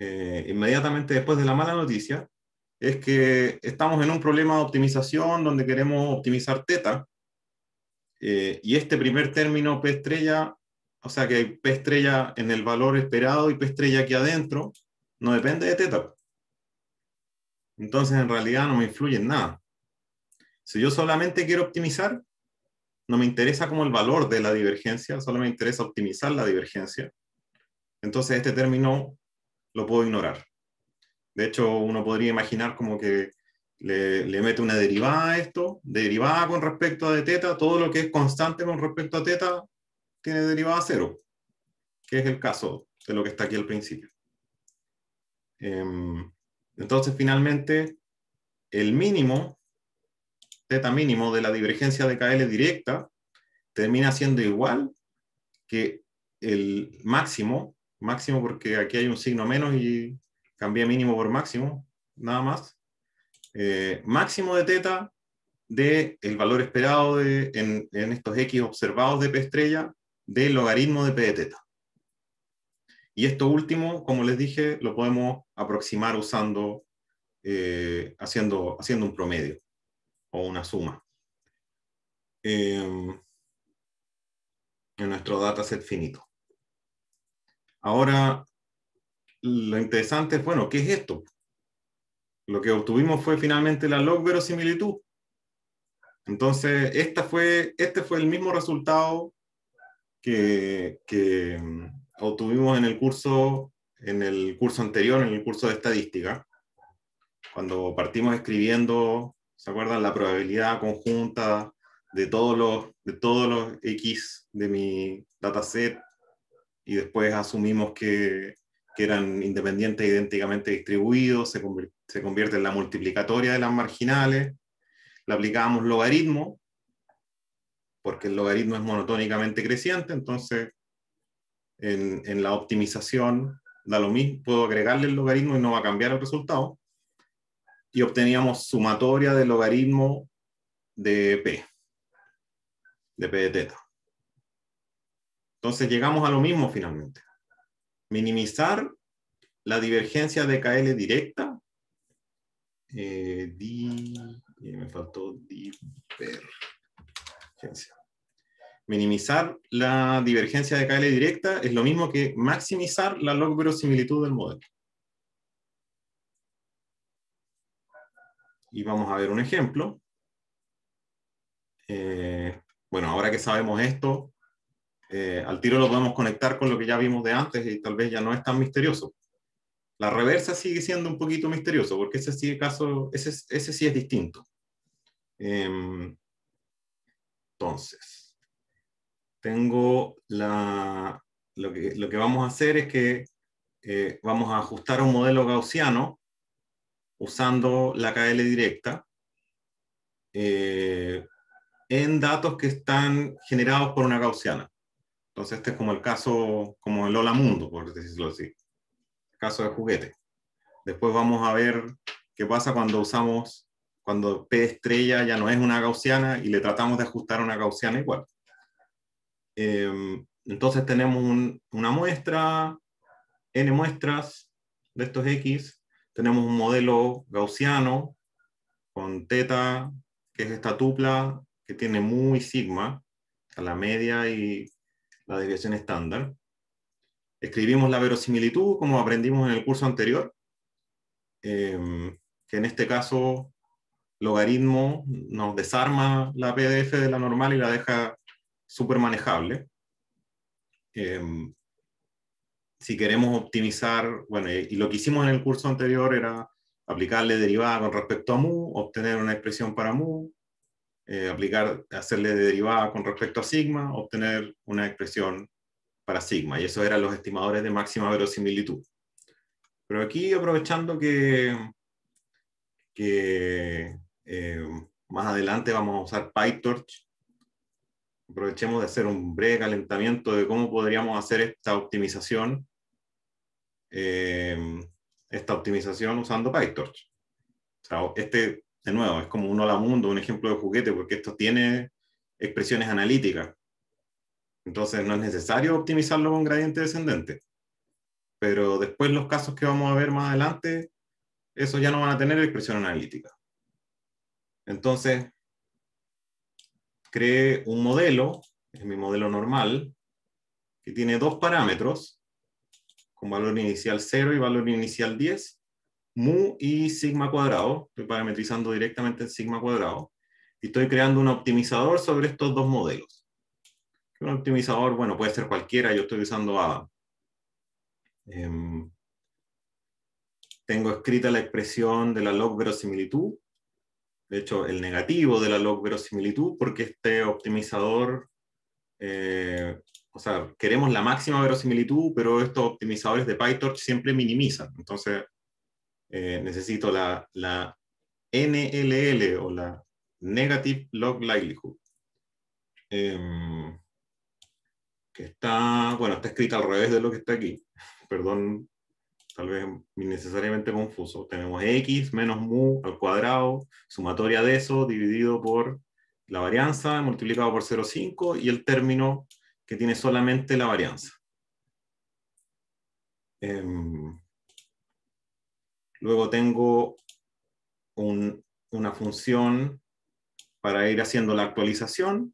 eh, inmediatamente después de la mala noticia, es que estamos en un problema de optimización donde queremos optimizar teta, eh, y este primer término P estrella, o sea que hay P estrella en el valor esperado y P estrella aquí adentro, no depende de teta. Entonces en realidad no me influye en nada. Si yo solamente quiero optimizar, no me interesa como el valor de la divergencia, solo me interesa optimizar la divergencia. Entonces este término lo puedo ignorar. De hecho, uno podría imaginar como que le, mete una derivada a esto, derivada con respecto a de teta, todo lo que es constante con respecto a teta tiene derivada cero, que es el caso de lo que está aquí al principio. Em, entonces, finalmente, el mínimo, teta mínimo de la divergencia de KL directa, termina siendo igual que el máximo, máximo porque aquí hay un signo menos y cambia mínimo por máximo, nada más, eh, máximo de teta del valor esperado en, estos X observados de P estrella del logaritmo de P de teta. Y esto último, como les dije, lo podemos aproximar usando, eh, haciendo, haciendo un promedio o una suma. Em, en nuestro dataset finito. Ahora, lo interesante es, bueno, ¿qué es esto? lo que obtuvimos fue finalmente la log verosimilitud. Entonces, esta fue, este fue el mismo resultado que, que mm, obtuvimos en el, curso, en el curso anterior, en el curso de estadística, cuando partimos escribiendo, ¿se acuerdan? La probabilidad conjunta de todos los, de todos los X de mi dataset y después asumimos que, que eran independientes, idénticamente distribuidos, se, convirtió se convierte en la multiplicatoria de las marginales, le aplicamos logaritmo, porque el logaritmo es monotónicamente creciente, entonces en, la optimización da lo mismo, puedo agregarle el logaritmo y no va a cambiar el resultado, y obteníamos sumatoria del logaritmo de P, de P de teta. Entonces llegamos a lo mismo finalmente. Minimizar la divergencia de KL directa eh, eh, Minimizar la divergencia de KL directa es lo mismo que maximizar la log del modelo. Y vamos a ver un ejemplo. Eh, bueno, ahora que sabemos esto, al tiro lo podemos conectar con lo que ya vimos de antes y tal vez ya no es tan misterioso. La reversa sigue siendo un poquito misterioso, porque ese sí, caso, ese, sí es distinto. Em, entonces, tengo la, lo, que, vamos a hacer es que eh, vamos a ajustar un modelo gaussiano usando la KL directa eh, en datos que están generados por una gaussiana. Entonces, este es como el caso, como el hola mundo, por decirlo así caso de juguete. Después vamos a ver qué pasa cuando usamos, cuando P estrella ya no es una gaussiana y le tratamos de ajustar una gaussiana igual. Em, entonces tenemos una muestra, n muestras de estos x, tenemos un modelo gaussiano con teta, que es esta tupla que tiene muy sigma, a la media y la desviación estándar escribimos la verosimilitud como aprendimos en el curso anterior, em, que en este caso logaritmo nos desarma la PDF de la normal y la deja súper manejable. Em, si queremos optimizar, bueno, y lo que hicimos en el curso anterior era aplicarle derivada con respecto a mu, obtener una expresión para mu, eh, aplicar, hacerle derivada con respecto a sigma, obtener una expresión para sigma, y eso eran los estimadores de máxima verosimilitud. Pero aquí, aprovechando que, eh, más adelante vamos a usar PyTorch, aprovechemos de hacer un breve calentamiento de cómo podríamos hacer esta optimización, eh, esta optimización usando PyTorch. este, de nuevo, es como un hola mundo, un ejemplo de juguete, porque esto tiene expresiones analíticas. Entonces no es necesario optimizarlo con gradiente descendente. Pero después los casos que vamos a ver más adelante, esos ya no van a tener expresión analítica. Entonces, creé un modelo, es mi modelo normal, que tiene dos parámetros, con valor inicial 0 y valor inicial 10, mu y sigma cuadrado, estoy parametrizando directamente el sigma cuadrado, y estoy creando un optimizador sobre estos dos modelos. Un optimizador, bueno, puede ser cualquiera. Yo estoy usando Adam. Em, tengo escrita la expresión de la log verosimilitud. De hecho, el negativo de la log verosimilitud, porque este optimizador, eh, o sea, queremos la máxima verosimilitud, pero estos optimizadores de PyTorch siempre minimizan. Entonces, eh, necesito la, la NLL o la Negative Log Likelihood. Em, que está, bueno, está escrita al revés de lo que está aquí. Perdón, tal vez innecesariamente confuso. Tenemos x menos mu al cuadrado, sumatoria de eso, dividido por la varianza, multiplicado por 0,5, y el término que tiene solamente la varianza. Em, luego tengo una función para ir haciendo la actualización,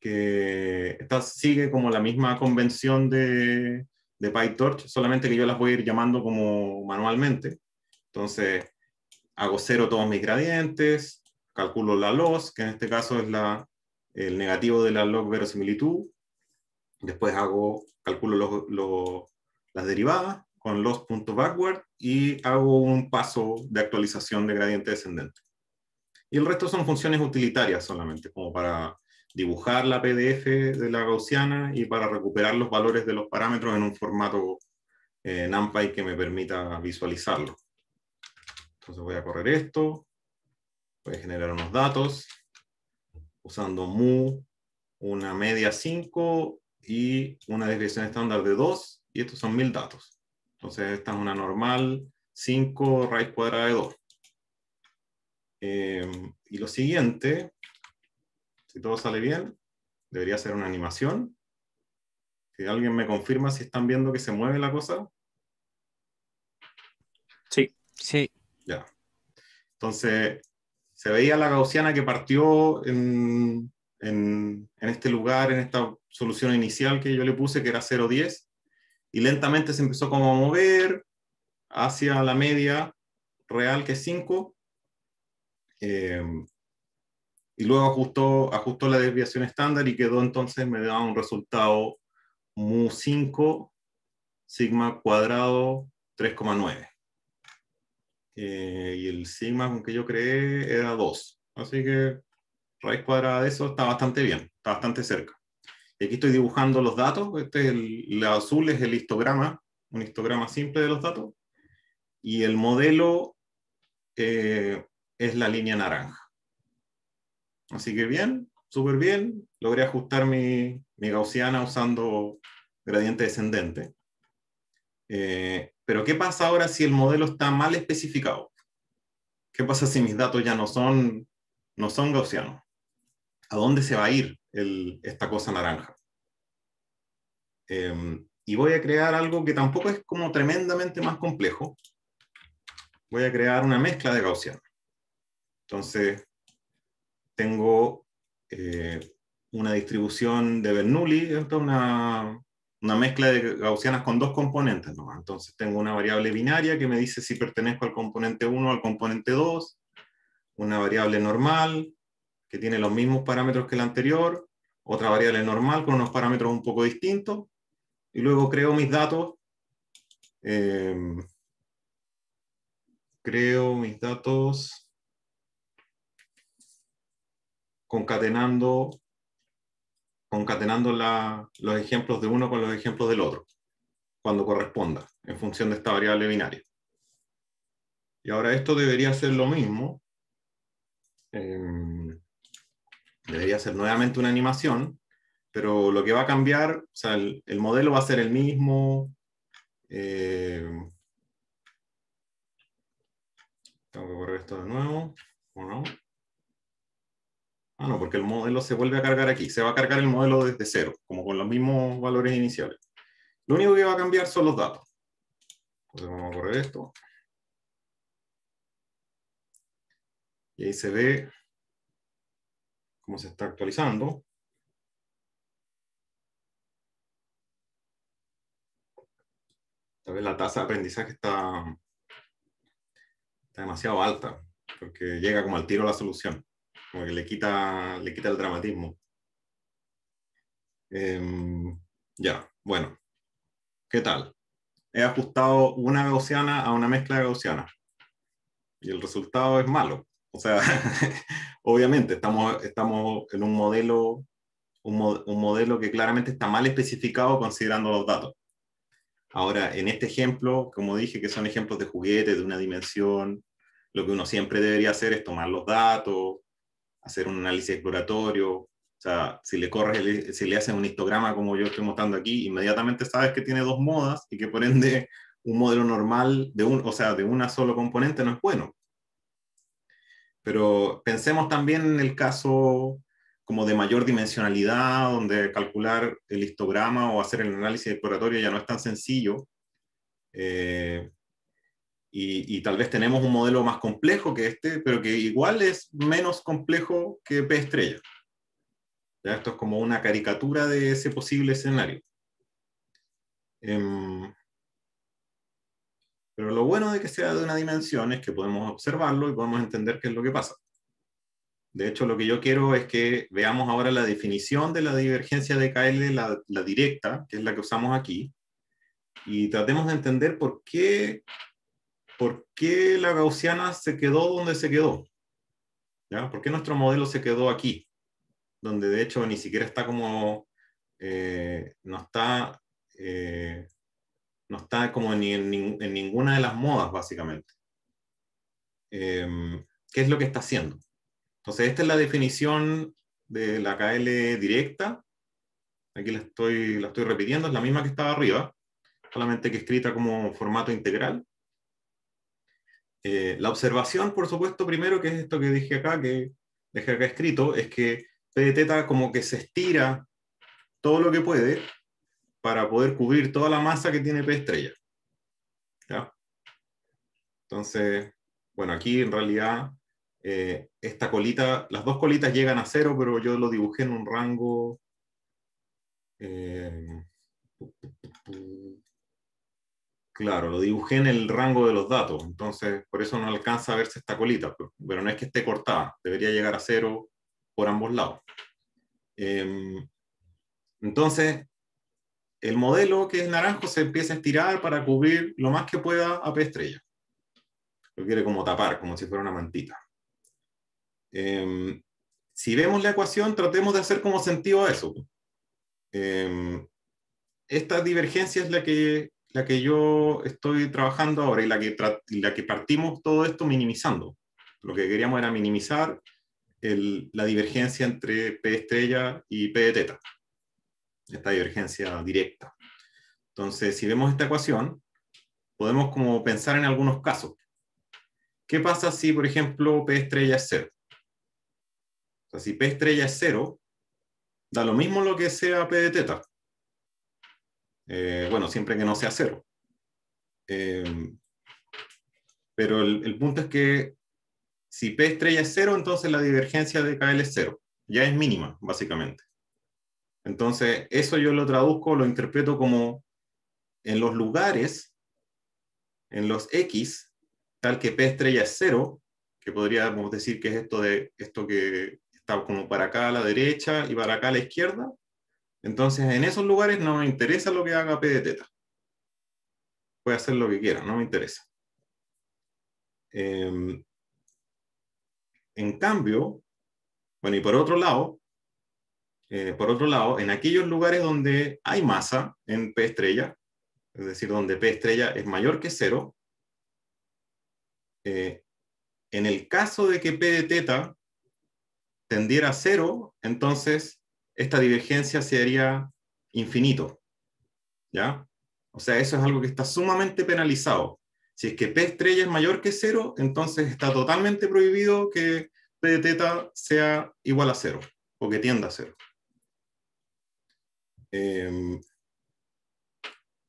que esta sigue como la misma convención de, de PyTorch, solamente que yo las voy a ir llamando como manualmente. Entonces, hago cero todos mis gradientes, calculo la loss, que en este caso es la, el negativo de la log verosimilitud. Después hago, calculo las derivadas con loss.backward y hago un paso de actualización de gradiente descendente. Y el resto son funciones utilitarias solamente, como para dibujar la PDF de la gaussiana y para recuperar los valores de los parámetros en un formato eh, NumPy que me permita visualizarlo. Entonces voy a correr esto, voy a generar unos datos usando mu, una media 5 y una desviación estándar de 2 y estos son 1000 datos. Entonces esta es una normal 5 raíz cuadrada de 2. Eh, y lo siguiente si todo sale bien, debería ser una animación. Si alguien me confirma si están viendo que se mueve la cosa. Sí. Sí. Ya. Entonces, se veía la gaussiana que partió en, este lugar, en esta solución inicial que yo le puse, que era 0,10, y lentamente se empezó como a mover hacia la media real, que es 5 y luego ajustó, la desviación estándar y quedó entonces, me daba un resultado mu 5 sigma cuadrado 3,9. Eh, y el sigma con que yo creé era 2. Así que raíz cuadrada de eso está bastante bien, está bastante cerca. Y aquí estoy dibujando los datos. Este azul es el histograma, un histograma simple de los datos. Y el modelo eh, es la línea naranja. Así que bien, súper bien. Logré ajustar mi, gaussiana usando gradiente descendente. Eh, pero ¿qué pasa ahora si el modelo está mal especificado? ¿Qué pasa si mis datos ya no son, no son gaussianos? ¿A dónde se va a ir esta cosa naranja? Em, y voy a crear algo que tampoco es como tremendamente más complejo. Voy a crear una mezcla de gaussianos. Entonces, tengo eh, una distribución de Bernoulli, una, una mezcla de gaussianas con dos componentes. Entonces tengo una variable binaria que me dice si pertenezco al componente 1 o al componente 2, una variable normal que tiene los mismos parámetros que la anterior, otra variable normal con unos parámetros un poco distintos, y luego creo mis datos, eh, creo mis datos concatenando, concatenando los ejemplos de uno con los ejemplos del otro, cuando corresponda, en función de esta variable binaria. Y ahora esto debería ser lo mismo. Em, debería ser nuevamente una animación, pero lo que va a cambiar, o sea, el, modelo va a ser el mismo. Em, tengo que correr esto de nuevo, ¿o no? Ah, no, porque el modelo se vuelve a cargar aquí. Se va a cargar el modelo desde cero, como con los mismos valores iniciales. Lo único que va a cambiar son los datos. Entonces vamos a correr esto. Y ahí se ve cómo se está actualizando. Tal vez la tasa de aprendizaje está, está demasiado alta, porque llega como al tiro la solución como que le quita, le quita el dramatismo. Em, ya, bueno, ¿qué tal? He ajustado una gaussiana a una mezcla gaussiana. y el resultado es malo. O sea, obviamente estamos, estamos en un modelo, un, un modelo que claramente está mal especificado considerando los datos. Ahora, en este ejemplo, como dije, que son ejemplos de juguetes, de una dimensión, lo que uno siempre debería hacer es tomar los datos, hacer un análisis exploratorio. O sea, si le corres, si le haces un histograma como yo estoy mostrando aquí, inmediatamente sabes que tiene dos modas y que por ende un modelo normal de un, o sea, de una solo componente no es bueno. Pero pensemos también en el caso como de mayor dimensionalidad, donde calcular el histograma o hacer el análisis exploratorio ya no es tan sencillo. Eh, y, tal vez tenemos un modelo más complejo que este, pero que igual es menos complejo que P estrella. Esto es como una caricatura de ese posible escenario. Em, pero lo bueno de que sea de una dimensión es que podemos observarlo y podemos entender qué es lo que pasa. De hecho, lo que yo quiero es que veamos ahora la definición de la divergencia de KL, la directa, que es la que usamos aquí, y tratemos de entender por qué por qué la gaussiana se quedó donde se quedó. ¿Por qué nuestro modelo se quedó aquí? Donde de hecho ni siquiera está como, eh, no está, eh, no está como en, ninguna de las modas básicamente. Em, ¿Qué es lo que está haciendo? Entonces esta es la definición de la KL directa. Aquí la estoy, la estoy repitiendo, es la misma que estaba arriba, solamente que escrita como formato integral. Eh, la observación, por supuesto, primero, que es esto que dije acá, que dejé acá escrito, es que P de teta como que se estira todo lo que puede para poder cubrir toda la masa que tiene P estrella. ¿Ya? Entonces, bueno, aquí en realidad eh, esta colita, las dos colitas llegan a cero, pero yo lo dibujé en un rango... Eh, Claro, lo dibujé en el rango de los datos, entonces por eso no alcanza a verse esta colita, pues. pero, no es que esté cortada, debería llegar a cero por ambos lados. Em, entonces, el modelo que es naranjo se empieza a estirar para cubrir lo más que pueda a P estrella. Lo quiere como tapar, como si fuera una mantita. Em, si vemos la ecuación, tratemos de hacer como sentido a eso. Em, esta divergencia es la que la que yo estoy trabajando ahora y la que, la que partimos todo esto minimizando. Lo que queríamos era minimizar la divergencia entre P estrella y P de teta, esta divergencia directa. Entonces, si vemos esta ecuación, podemos como pensar en algunos casos. ¿Qué pasa si, por ejemplo, P estrella es cero? O sea, si P estrella es cero, da lo mismo lo que sea P de teta. Eh, bueno, siempre que no sea cero. Em, pero el, punto es que si P estrella es cero, entonces la divergencia de KL es cero. Ya es mínima, básicamente. Entonces, eso yo lo traduzco, lo interpreto como en los lugares, en los X, tal que P estrella es cero, que podríamos decir que es esto, de, esto que está como para acá a la derecha y para acá a la izquierda, entonces, en esos lugares no me interesa lo que haga P de teta. Puede hacer lo que quiera, no me interesa. Em, en cambio, bueno, y por otro lado, eh, por otro lado, en aquellos lugares donde hay masa en P estrella, es decir, donde P estrella es mayor que cero, eh, en el caso de que P de teta tendiera cero, entonces esta divergencia sería infinito. ¿Ya? O sea, eso es algo que está sumamente penalizado. Si es que P estrella es mayor que cero, entonces está totalmente prohibido que P de teta sea igual a cero o que tienda a cero. Em,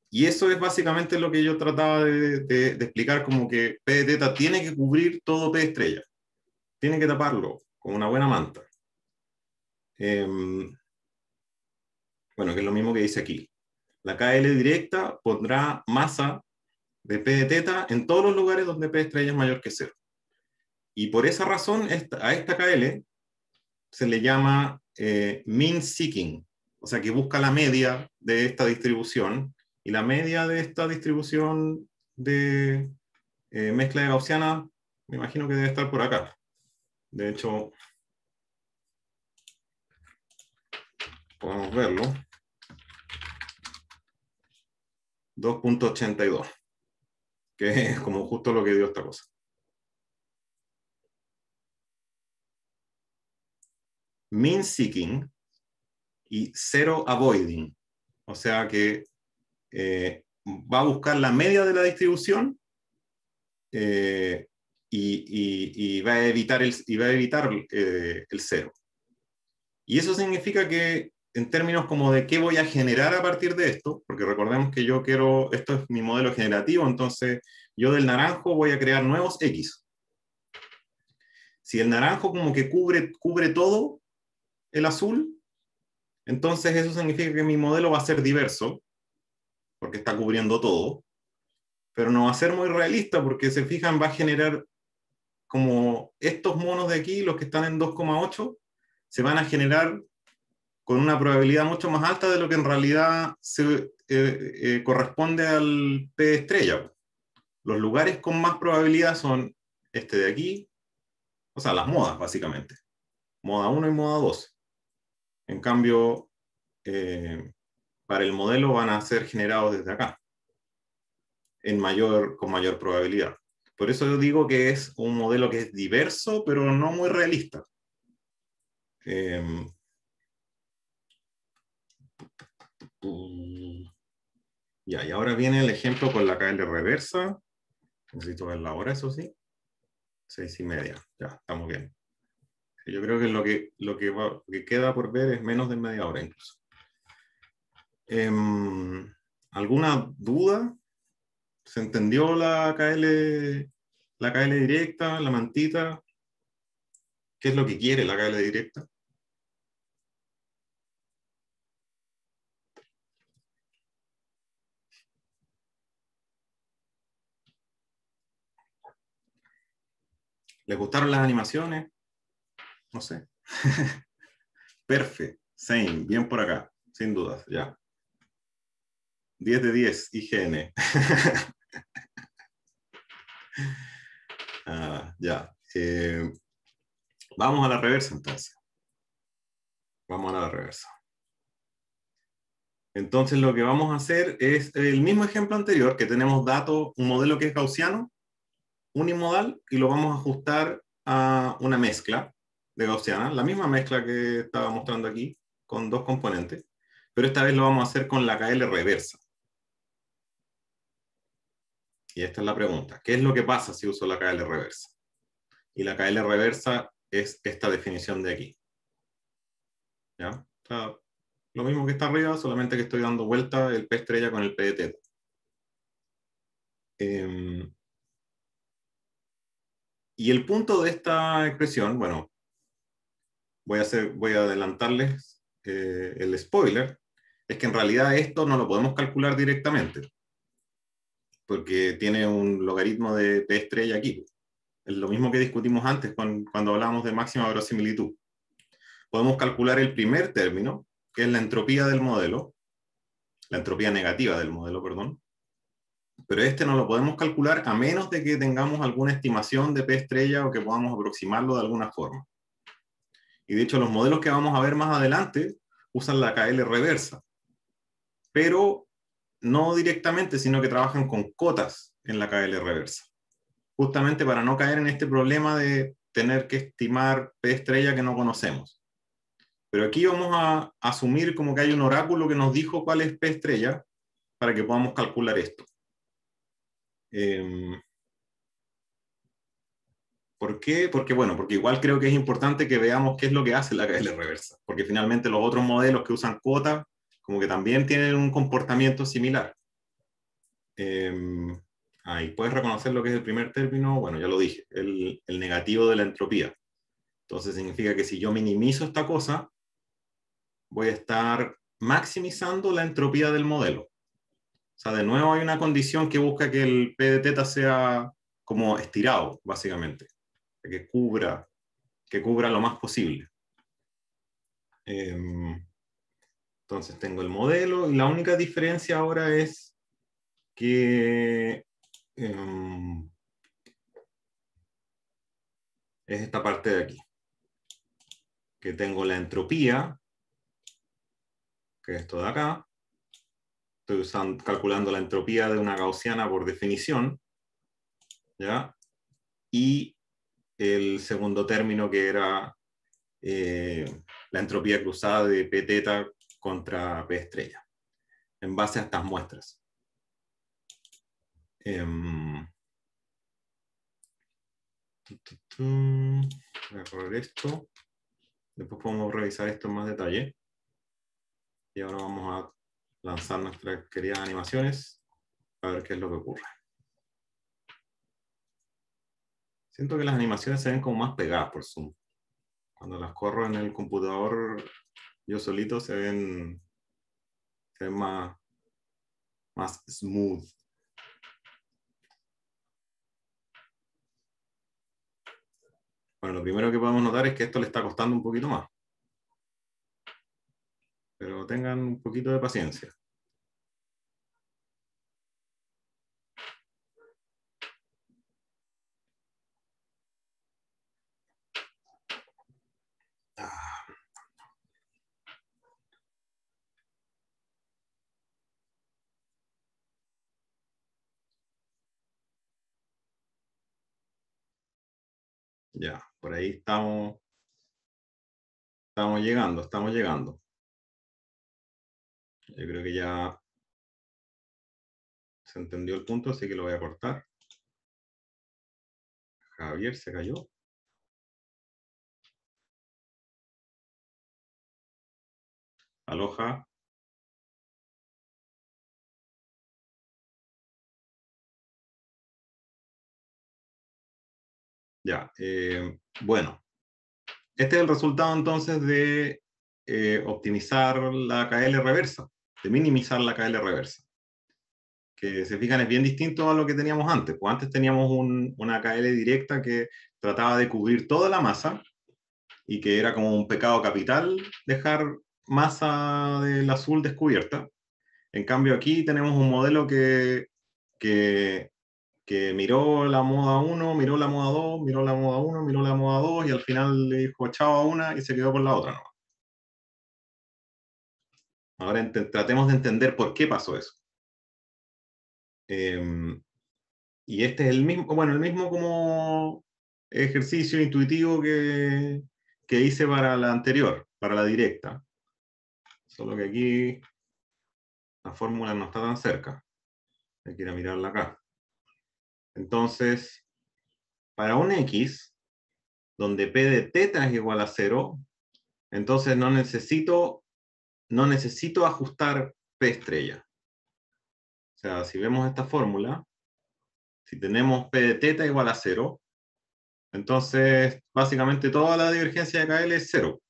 y eso es básicamente lo que yo trataba de, de explicar, como que P de teta tiene que cubrir todo P estrella. Tiene que taparlo con una buena manta. Em, bueno, que es lo mismo que dice aquí. La KL directa pondrá masa de P de teta en todos los lugares donde P estrella es mayor que cero. Y por esa razón, a esta KL se le llama eh, mean seeking, o sea, que busca la media de esta distribución, y la media de esta distribución de eh, mezcla de gaussiana, me imagino que debe estar por acá. De hecho, podemos verlo. 2.82, que es como justo lo que dio esta cosa. Mean seeking y zero avoiding. O sea que eh, va a buscar la media de la distribución eh, y, va a evitar el, a evitar, eh, el cero. Y eso significa que en términos como de qué voy a generar a partir de esto, porque recordemos que yo quiero, esto es mi modelo generativo, entonces yo del naranjo voy a crear nuevos X. Si el naranjo como que cubre, cubre todo el azul, entonces eso significa que mi modelo va a ser diverso, porque está cubriendo todo, pero no va a ser muy realista porque se fijan va a generar como estos monos de aquí, los que están en 2,8, se van a generar con una probabilidad mucho más alta de lo que en realidad se, eh, eh, corresponde al P estrella. Los lugares con más probabilidad son este de aquí, o sea, las modas básicamente, moda 1 y moda 2. En cambio, eh, para el modelo van a ser generados desde acá, con mayor probabilidad. Por eso yo digo que es un modelo que es diverso, pero no muy realista. Mm. Ya, y ahora viene el ejemplo con la KL reversa. Necesito ver la hora, eso sí. Seis y media. Ya, estamos bien. Yo creo que lo que, lo que, queda por ver es menos de media hora incluso. Em, ¿Alguna duda? ¿Se entendió la KL, la KL directa, la mantita? ¿Qué es lo que quiere la KL directa? ¿Les gustaron las animaciones? No sé. Perfecto, Same. Bien por acá. Sin dudas. Ya. 10 de 10. IGN. Ah, ya. Eh, vamos a la reversa entonces. Vamos a la reversa. Entonces lo que vamos a hacer es el mismo ejemplo anterior, que tenemos datos, un modelo que es gaussiano, unimodal y lo vamos a ajustar a una mezcla de gaussiana, la misma mezcla que estaba mostrando aquí, con dos componentes, pero esta vez lo vamos a hacer con la KL reversa. Y esta es la pregunta, ¿qué es lo que pasa si uso la KL reversa? Y la KL reversa es esta definición de aquí. ¿Ya? lo mismo que está arriba, solamente que estoy dando vuelta el P estrella con el P de teta. Y el punto de esta expresión, bueno, voy a, adelantarles eh, el spoiler, es que en realidad esto no lo podemos calcular directamente, porque tiene un logaritmo de P estrella aquí. Es lo mismo que discutimos antes cuando hablábamos de máxima verosimilitud. Podemos calcular el primer término, que es la entropía del modelo, la entropía negativa del modelo, perdón, pero este no lo podemos calcular a menos de que tengamos alguna estimación de P estrella o que podamos aproximarlo de alguna forma. Y de hecho los modelos que vamos a ver más adelante usan la KL reversa, pero no directamente, sino que trabajan con cotas en la KL reversa, justamente para no caer en este problema de tener que estimar P estrella que no conocemos. Pero aquí vamos a asumir como que hay un oráculo que nos dijo cuál es P estrella para que podamos calcular esto. Em, ¿Por qué? Porque, bueno, porque igual creo que es importante que veamos qué es lo que hace la KL reversa, porque finalmente los otros modelos que usan cuota, como que también tienen un comportamiento similar. Em, ahí puedes reconocer lo que es el primer término, bueno, ya lo dije, el negativo de la entropía. Entonces significa que si yo minimizo esta cosa, voy a estar maximizando la entropía del modelo. O sea, de nuevo hay una condición que busca que el P de teta sea como estirado, básicamente, que cubra, que cubra lo más posible. Em, entonces tengo el modelo y la única diferencia ahora es que em, es esta parte de aquí, que tengo la entropía, que es esto de acá, estoy calculando la entropía de una gaussiana por definición, ¿ya? y el segundo término que era eh, la entropía cruzada de P contra P estrella, en base a estas muestras. Em, voy a correr esto. Después podemos revisar esto en más detalle. Y ahora vamos a lanzar nuestras queridas animaciones a ver qué es lo que ocurre. Siento que las animaciones se ven como más pegadas por Zoom. Cuando las corro en el computador yo solito se ven, se más, más smooth. Bueno, lo primero que podemos notar es que esto le está costando un poquito más pero tengan un poquito de paciencia. Ya, por ahí estamos, estamos llegando, estamos llegando. Yo creo que ya se entendió el punto, así que lo voy a cortar. Javier se cayó. Aloja. Ya, eh, bueno. Este es el resultado entonces de eh, optimizar la KL reversa de minimizar la KL reversa. Que se fijan, es bien distinto a lo que teníamos antes. Pues antes teníamos una KL directa que trataba de cubrir toda la masa y que era como un pecado capital dejar masa del azul descubierta. En cambio, aquí tenemos un modelo que, miró la moda 1, miró la moda 2, miró la moda 1, miró la moda 2 y al final le dijo chao a una y se quedó por la otra. Ahora tratemos de entender por qué pasó eso. Em, y este es el mismo, bueno, el mismo como ejercicio intuitivo que, que hice para la anterior, para la directa. Solo que aquí la fórmula no está tan cerca. Hay que ir a mirarla acá. Entonces, para un X, donde P de teta es igual a cero, entonces no necesito no necesito ajustar P estrella. O sea, si vemos esta fórmula, si tenemos P de teta igual a cero, entonces básicamente toda la divergencia de KL es cero.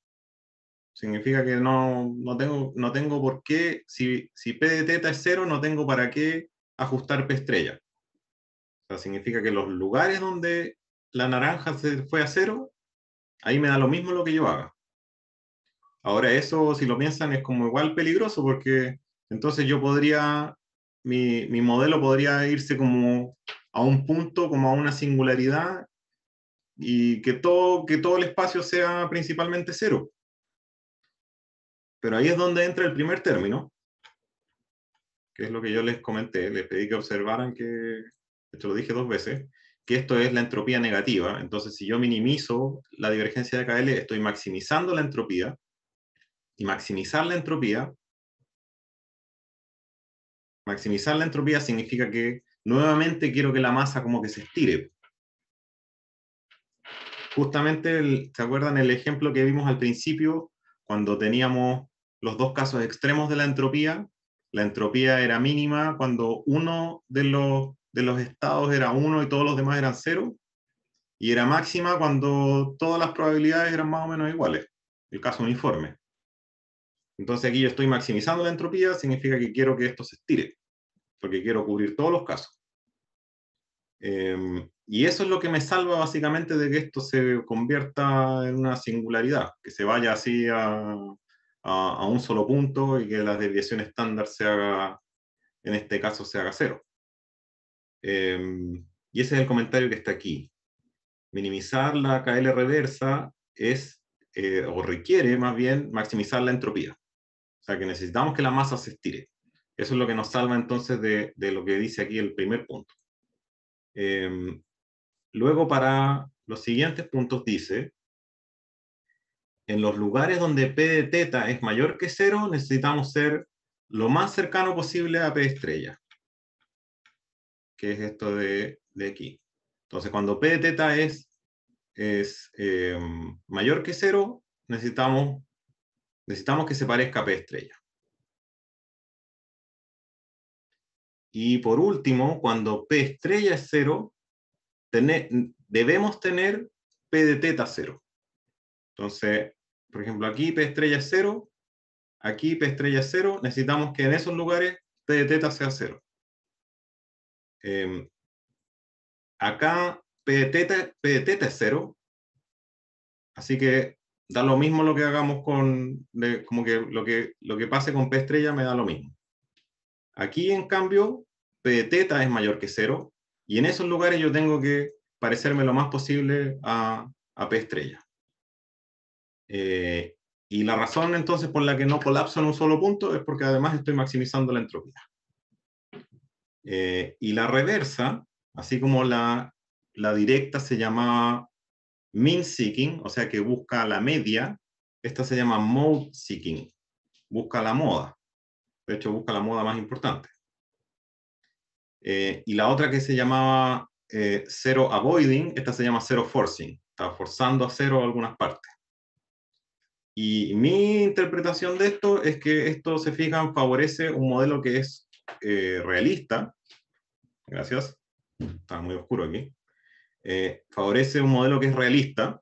Significa que no, no, tengo, no tengo por qué, si, P de teta es cero, no tengo para qué ajustar P estrella. O sea, significa que los lugares donde la naranja se fue a cero, ahí me da lo mismo lo que yo haga. Ahora eso, si lo piensan, es como igual peligroso porque entonces yo podría, mi, mi modelo podría irse como a un punto, como a una singularidad y que todo, que todo el espacio sea principalmente cero. Pero ahí es donde entra el primer término, que es lo que yo les comenté, les pedí que observaran que, esto lo dije dos veces, que esto es la entropía negativa. Entonces, si yo minimizo la divergencia de KL, estoy maximizando la entropía y maximizar la entropía, maximizar la entropía significa que nuevamente quiero que la masa como que se estire. Justamente, ¿se acuerdan el ejemplo que vimos al principio? Cuando teníamos los dos casos extremos de la entropía, la entropía era mínima cuando uno de los, de los estados era uno y todos los demás eran cero. y era máxima cuando todas las probabilidades eran más o menos iguales, el caso uniforme. Entonces aquí yo estoy maximizando la entropía, significa que quiero que esto se estire, porque quiero cubrir todos los casos. Em, y eso es lo que me salva básicamente de que esto se convierta en una singularidad, que se vaya así a, un solo punto y que la desviación estándar se haga, en este caso se haga cero. Em, y ese es el comentario que está aquí. Minimizar la KL reversa es, eh, o requiere más bien, maximizar la entropía. O sea, que necesitamos que la masa se estire. Eso es lo que nos salva entonces de, lo que dice aquí el primer punto. Em, luego, para los siguientes puntos, dice, en los lugares donde P de teta es mayor que cero, necesitamos ser lo más cercano posible a P estrella, que es esto de, aquí. Entonces, cuando P de teta es, es em, mayor que cero, necesitamos Necesitamos que se parezca a P estrella. Y por último, cuando P estrella es cero, debemos tener P de teta cero. Entonces, por ejemplo, aquí P estrella es cero, aquí P estrella es cero, necesitamos que en esos lugares P de teta sea cero. Em, acá P de, teta, P de teta es cero, así que da lo mismo lo que hagamos con, como que lo, que lo que pase con P estrella me da lo mismo. Aquí, en cambio, P de teta es mayor que cero, y en esos lugares yo tengo que parecerme lo más posible a, P estrella. Eh, y la razón entonces por la que no colapso en un solo punto es porque además estoy maximizando la entropía. Eh, y la reversa, así como la, directa se llama mean seeking, o sea que busca la media, esta se llama mode seeking, busca la moda. De hecho, busca la moda más importante. Eh, y la otra que se llamaba eh, zero avoiding, esta se llama zero forcing, está forzando a cero algunas partes. Y mi interpretación de esto es que esto, se fijan, favorece un modelo que es eh, realista. Gracias. Está muy oscuro aquí. Eh, favorece un modelo que es realista,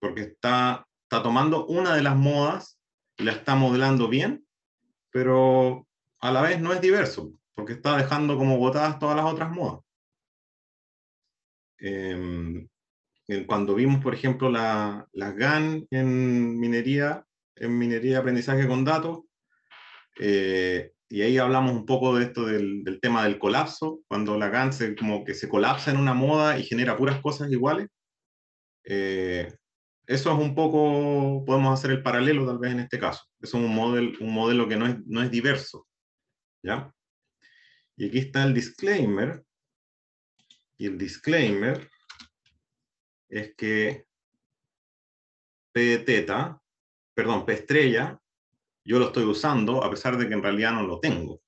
porque está, está tomando una de las modas y la está modelando bien, pero a la vez no es diverso, porque está dejando como botadas todas las otras modas. Em, cuando vimos, por ejemplo, las GAN en minería, en minería de aprendizaje con datos, eh, y ahí hablamos un poco de esto del, tema del colapso, cuando la se, como que se colapsa en una moda y genera puras cosas iguales. Eh, eso es un poco, podemos hacer el paralelo tal vez en este caso. Es un, un modelo que no es, no es diverso. ¿ya? Y aquí está el disclaimer. Y el disclaimer es que perdón, P estrella, yo lo estoy usando a pesar de que en realidad no lo tengo.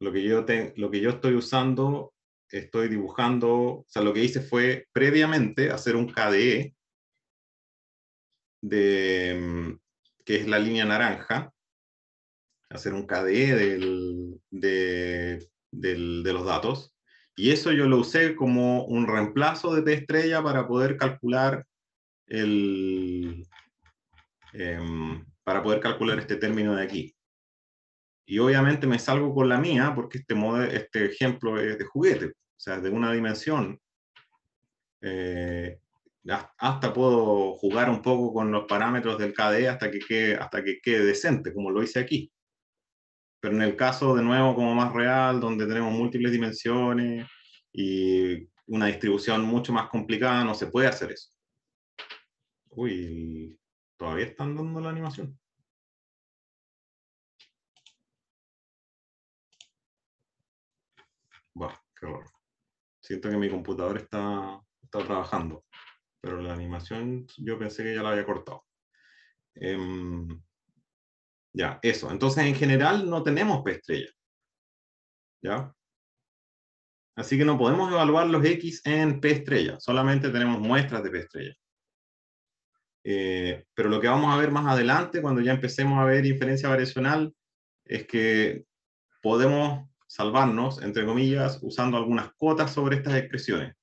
Lo que yo, lo que yo estoy usando, estoy dibujando, o sea, lo que hice fue previamente hacer un KDE, de, que es la línea naranja, hacer un KDE e de, los datos, y eso yo lo usé como un reemplazo de T estrella para poder calcular el... Em, para poder calcular este término de aquí. Y obviamente me salgo con la mía porque este, este ejemplo es de juguete, o sea, de una dimensión. Eh, hasta puedo jugar un poco con los parámetros del KDE hasta que quede, hasta que quede decente, como lo hice aquí. Pero en el caso, de nuevo, como más real, donde tenemos múltiples dimensiones y una distribución mucho más complicada, no se puede hacer eso. Uy, todavía están dando la animación. Bah, qué horror. Siento que mi computador está, trabajando, pero la animación yo pensé que ya la había cortado. Em, ya, eso. Entonces, en general, no tenemos P estrella. ¿Ya? Así que no podemos evaluar los X en P estrella, solamente tenemos muestras de P estrella. Eh, pero lo que vamos a ver más adelante, cuando ya empecemos a ver inferencia variacional, es que podemos salvarnos, entre comillas, usando algunas cotas sobre estas expresiones.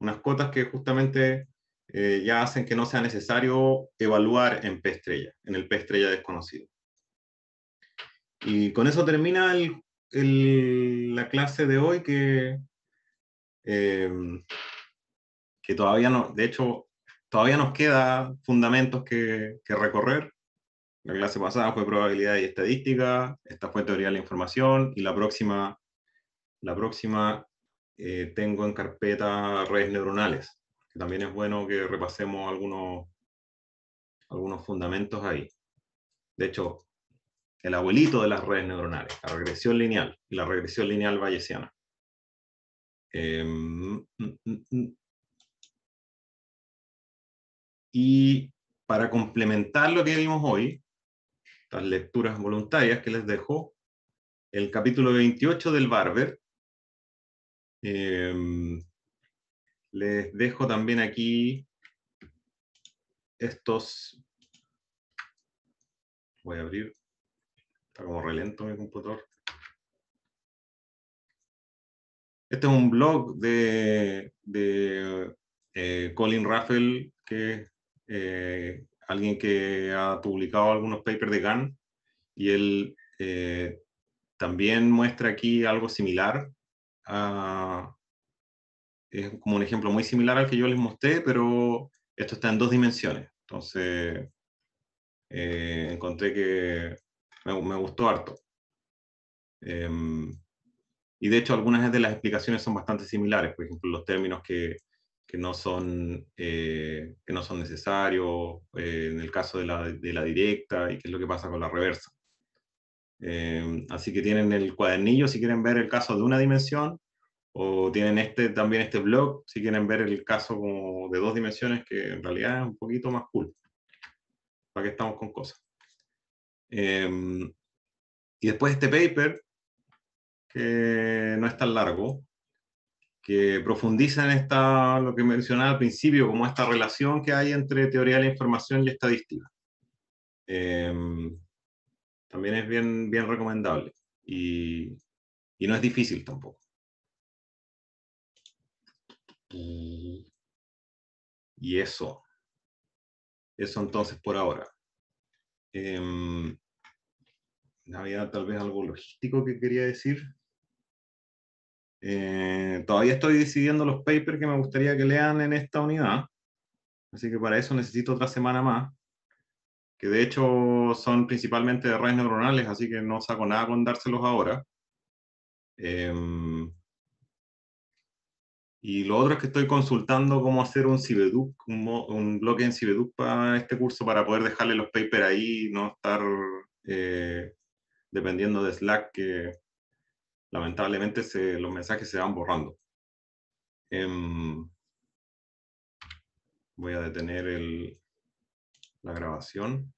Unas cotas que justamente eh, ya hacen que no sea necesario evaluar en P estrella, en el P estrella desconocido. Y con eso termina la clase de hoy que, eh, que todavía no, de hecho, todavía nos queda fundamentos que, recorrer. La clase pasada fue probabilidad y estadística, esta fue teoría de la información y la próxima, la próxima eh, tengo en carpeta redes neuronales. Que también es bueno que repasemos algunos, algunos fundamentos ahí. De hecho, el abuelito de las redes neuronales, la regresión lineal y la regresión lineal bayesiana. Em, mm, mm, mm, y para complementar lo que vimos hoy, estas lecturas voluntarias que les dejo, el capítulo 28 del Barber. Em, les dejo también aquí estos... Voy a abrir. Está como relento mi computador. Este es un blog de, eh, Colin Raffel, que eh, alguien que ha publicado algunos papers de GAN y él eh, también muestra aquí algo similar. A, es como un ejemplo muy similar al que yo les mostré, pero esto está en dos dimensiones. Entonces, eh, encontré que me, gustó harto. Em, y de hecho, algunas de las explicaciones son bastante similares. Por ejemplo, los términos que que no son, eh, que no son necesarios, eh, en el caso de la, directa, y qué es lo que pasa con la reversa. Eh, así que tienen el cuadernillo si quieren ver el caso de una dimensión, o tienen este, también este blog si quieren ver el caso de dos dimensiones, que en realidad es un poquito más cool. ¿Para qué estamos con cosas? y después este paper, que no es tan largo, que en esta, lo que mencionaba al principio, como esta relación que hay entre teoría de la información y estadística. Em, también es bien, bien recomendable y, no es difícil tampoco. Y, eso, eso entonces por ahora. Em, había tal vez algo logístico que quería decir. Eh, todavía estoy decidiendo los papers que me gustaría que lean en esta unidad, así que para eso necesito otra semana más, que de hecho son principalmente de redes neuronales, así que no saco nada con dárselos ahora. Em, y lo otro es que estoy consultando cómo hacer un Cibeduc, un, bloque en Cibeduc para este curso, para poder dejarle los papers ahí y no estar eh, dependiendo de Slack, que lamentablemente los mensajes se van borrando. Em, voy a detener la grabación.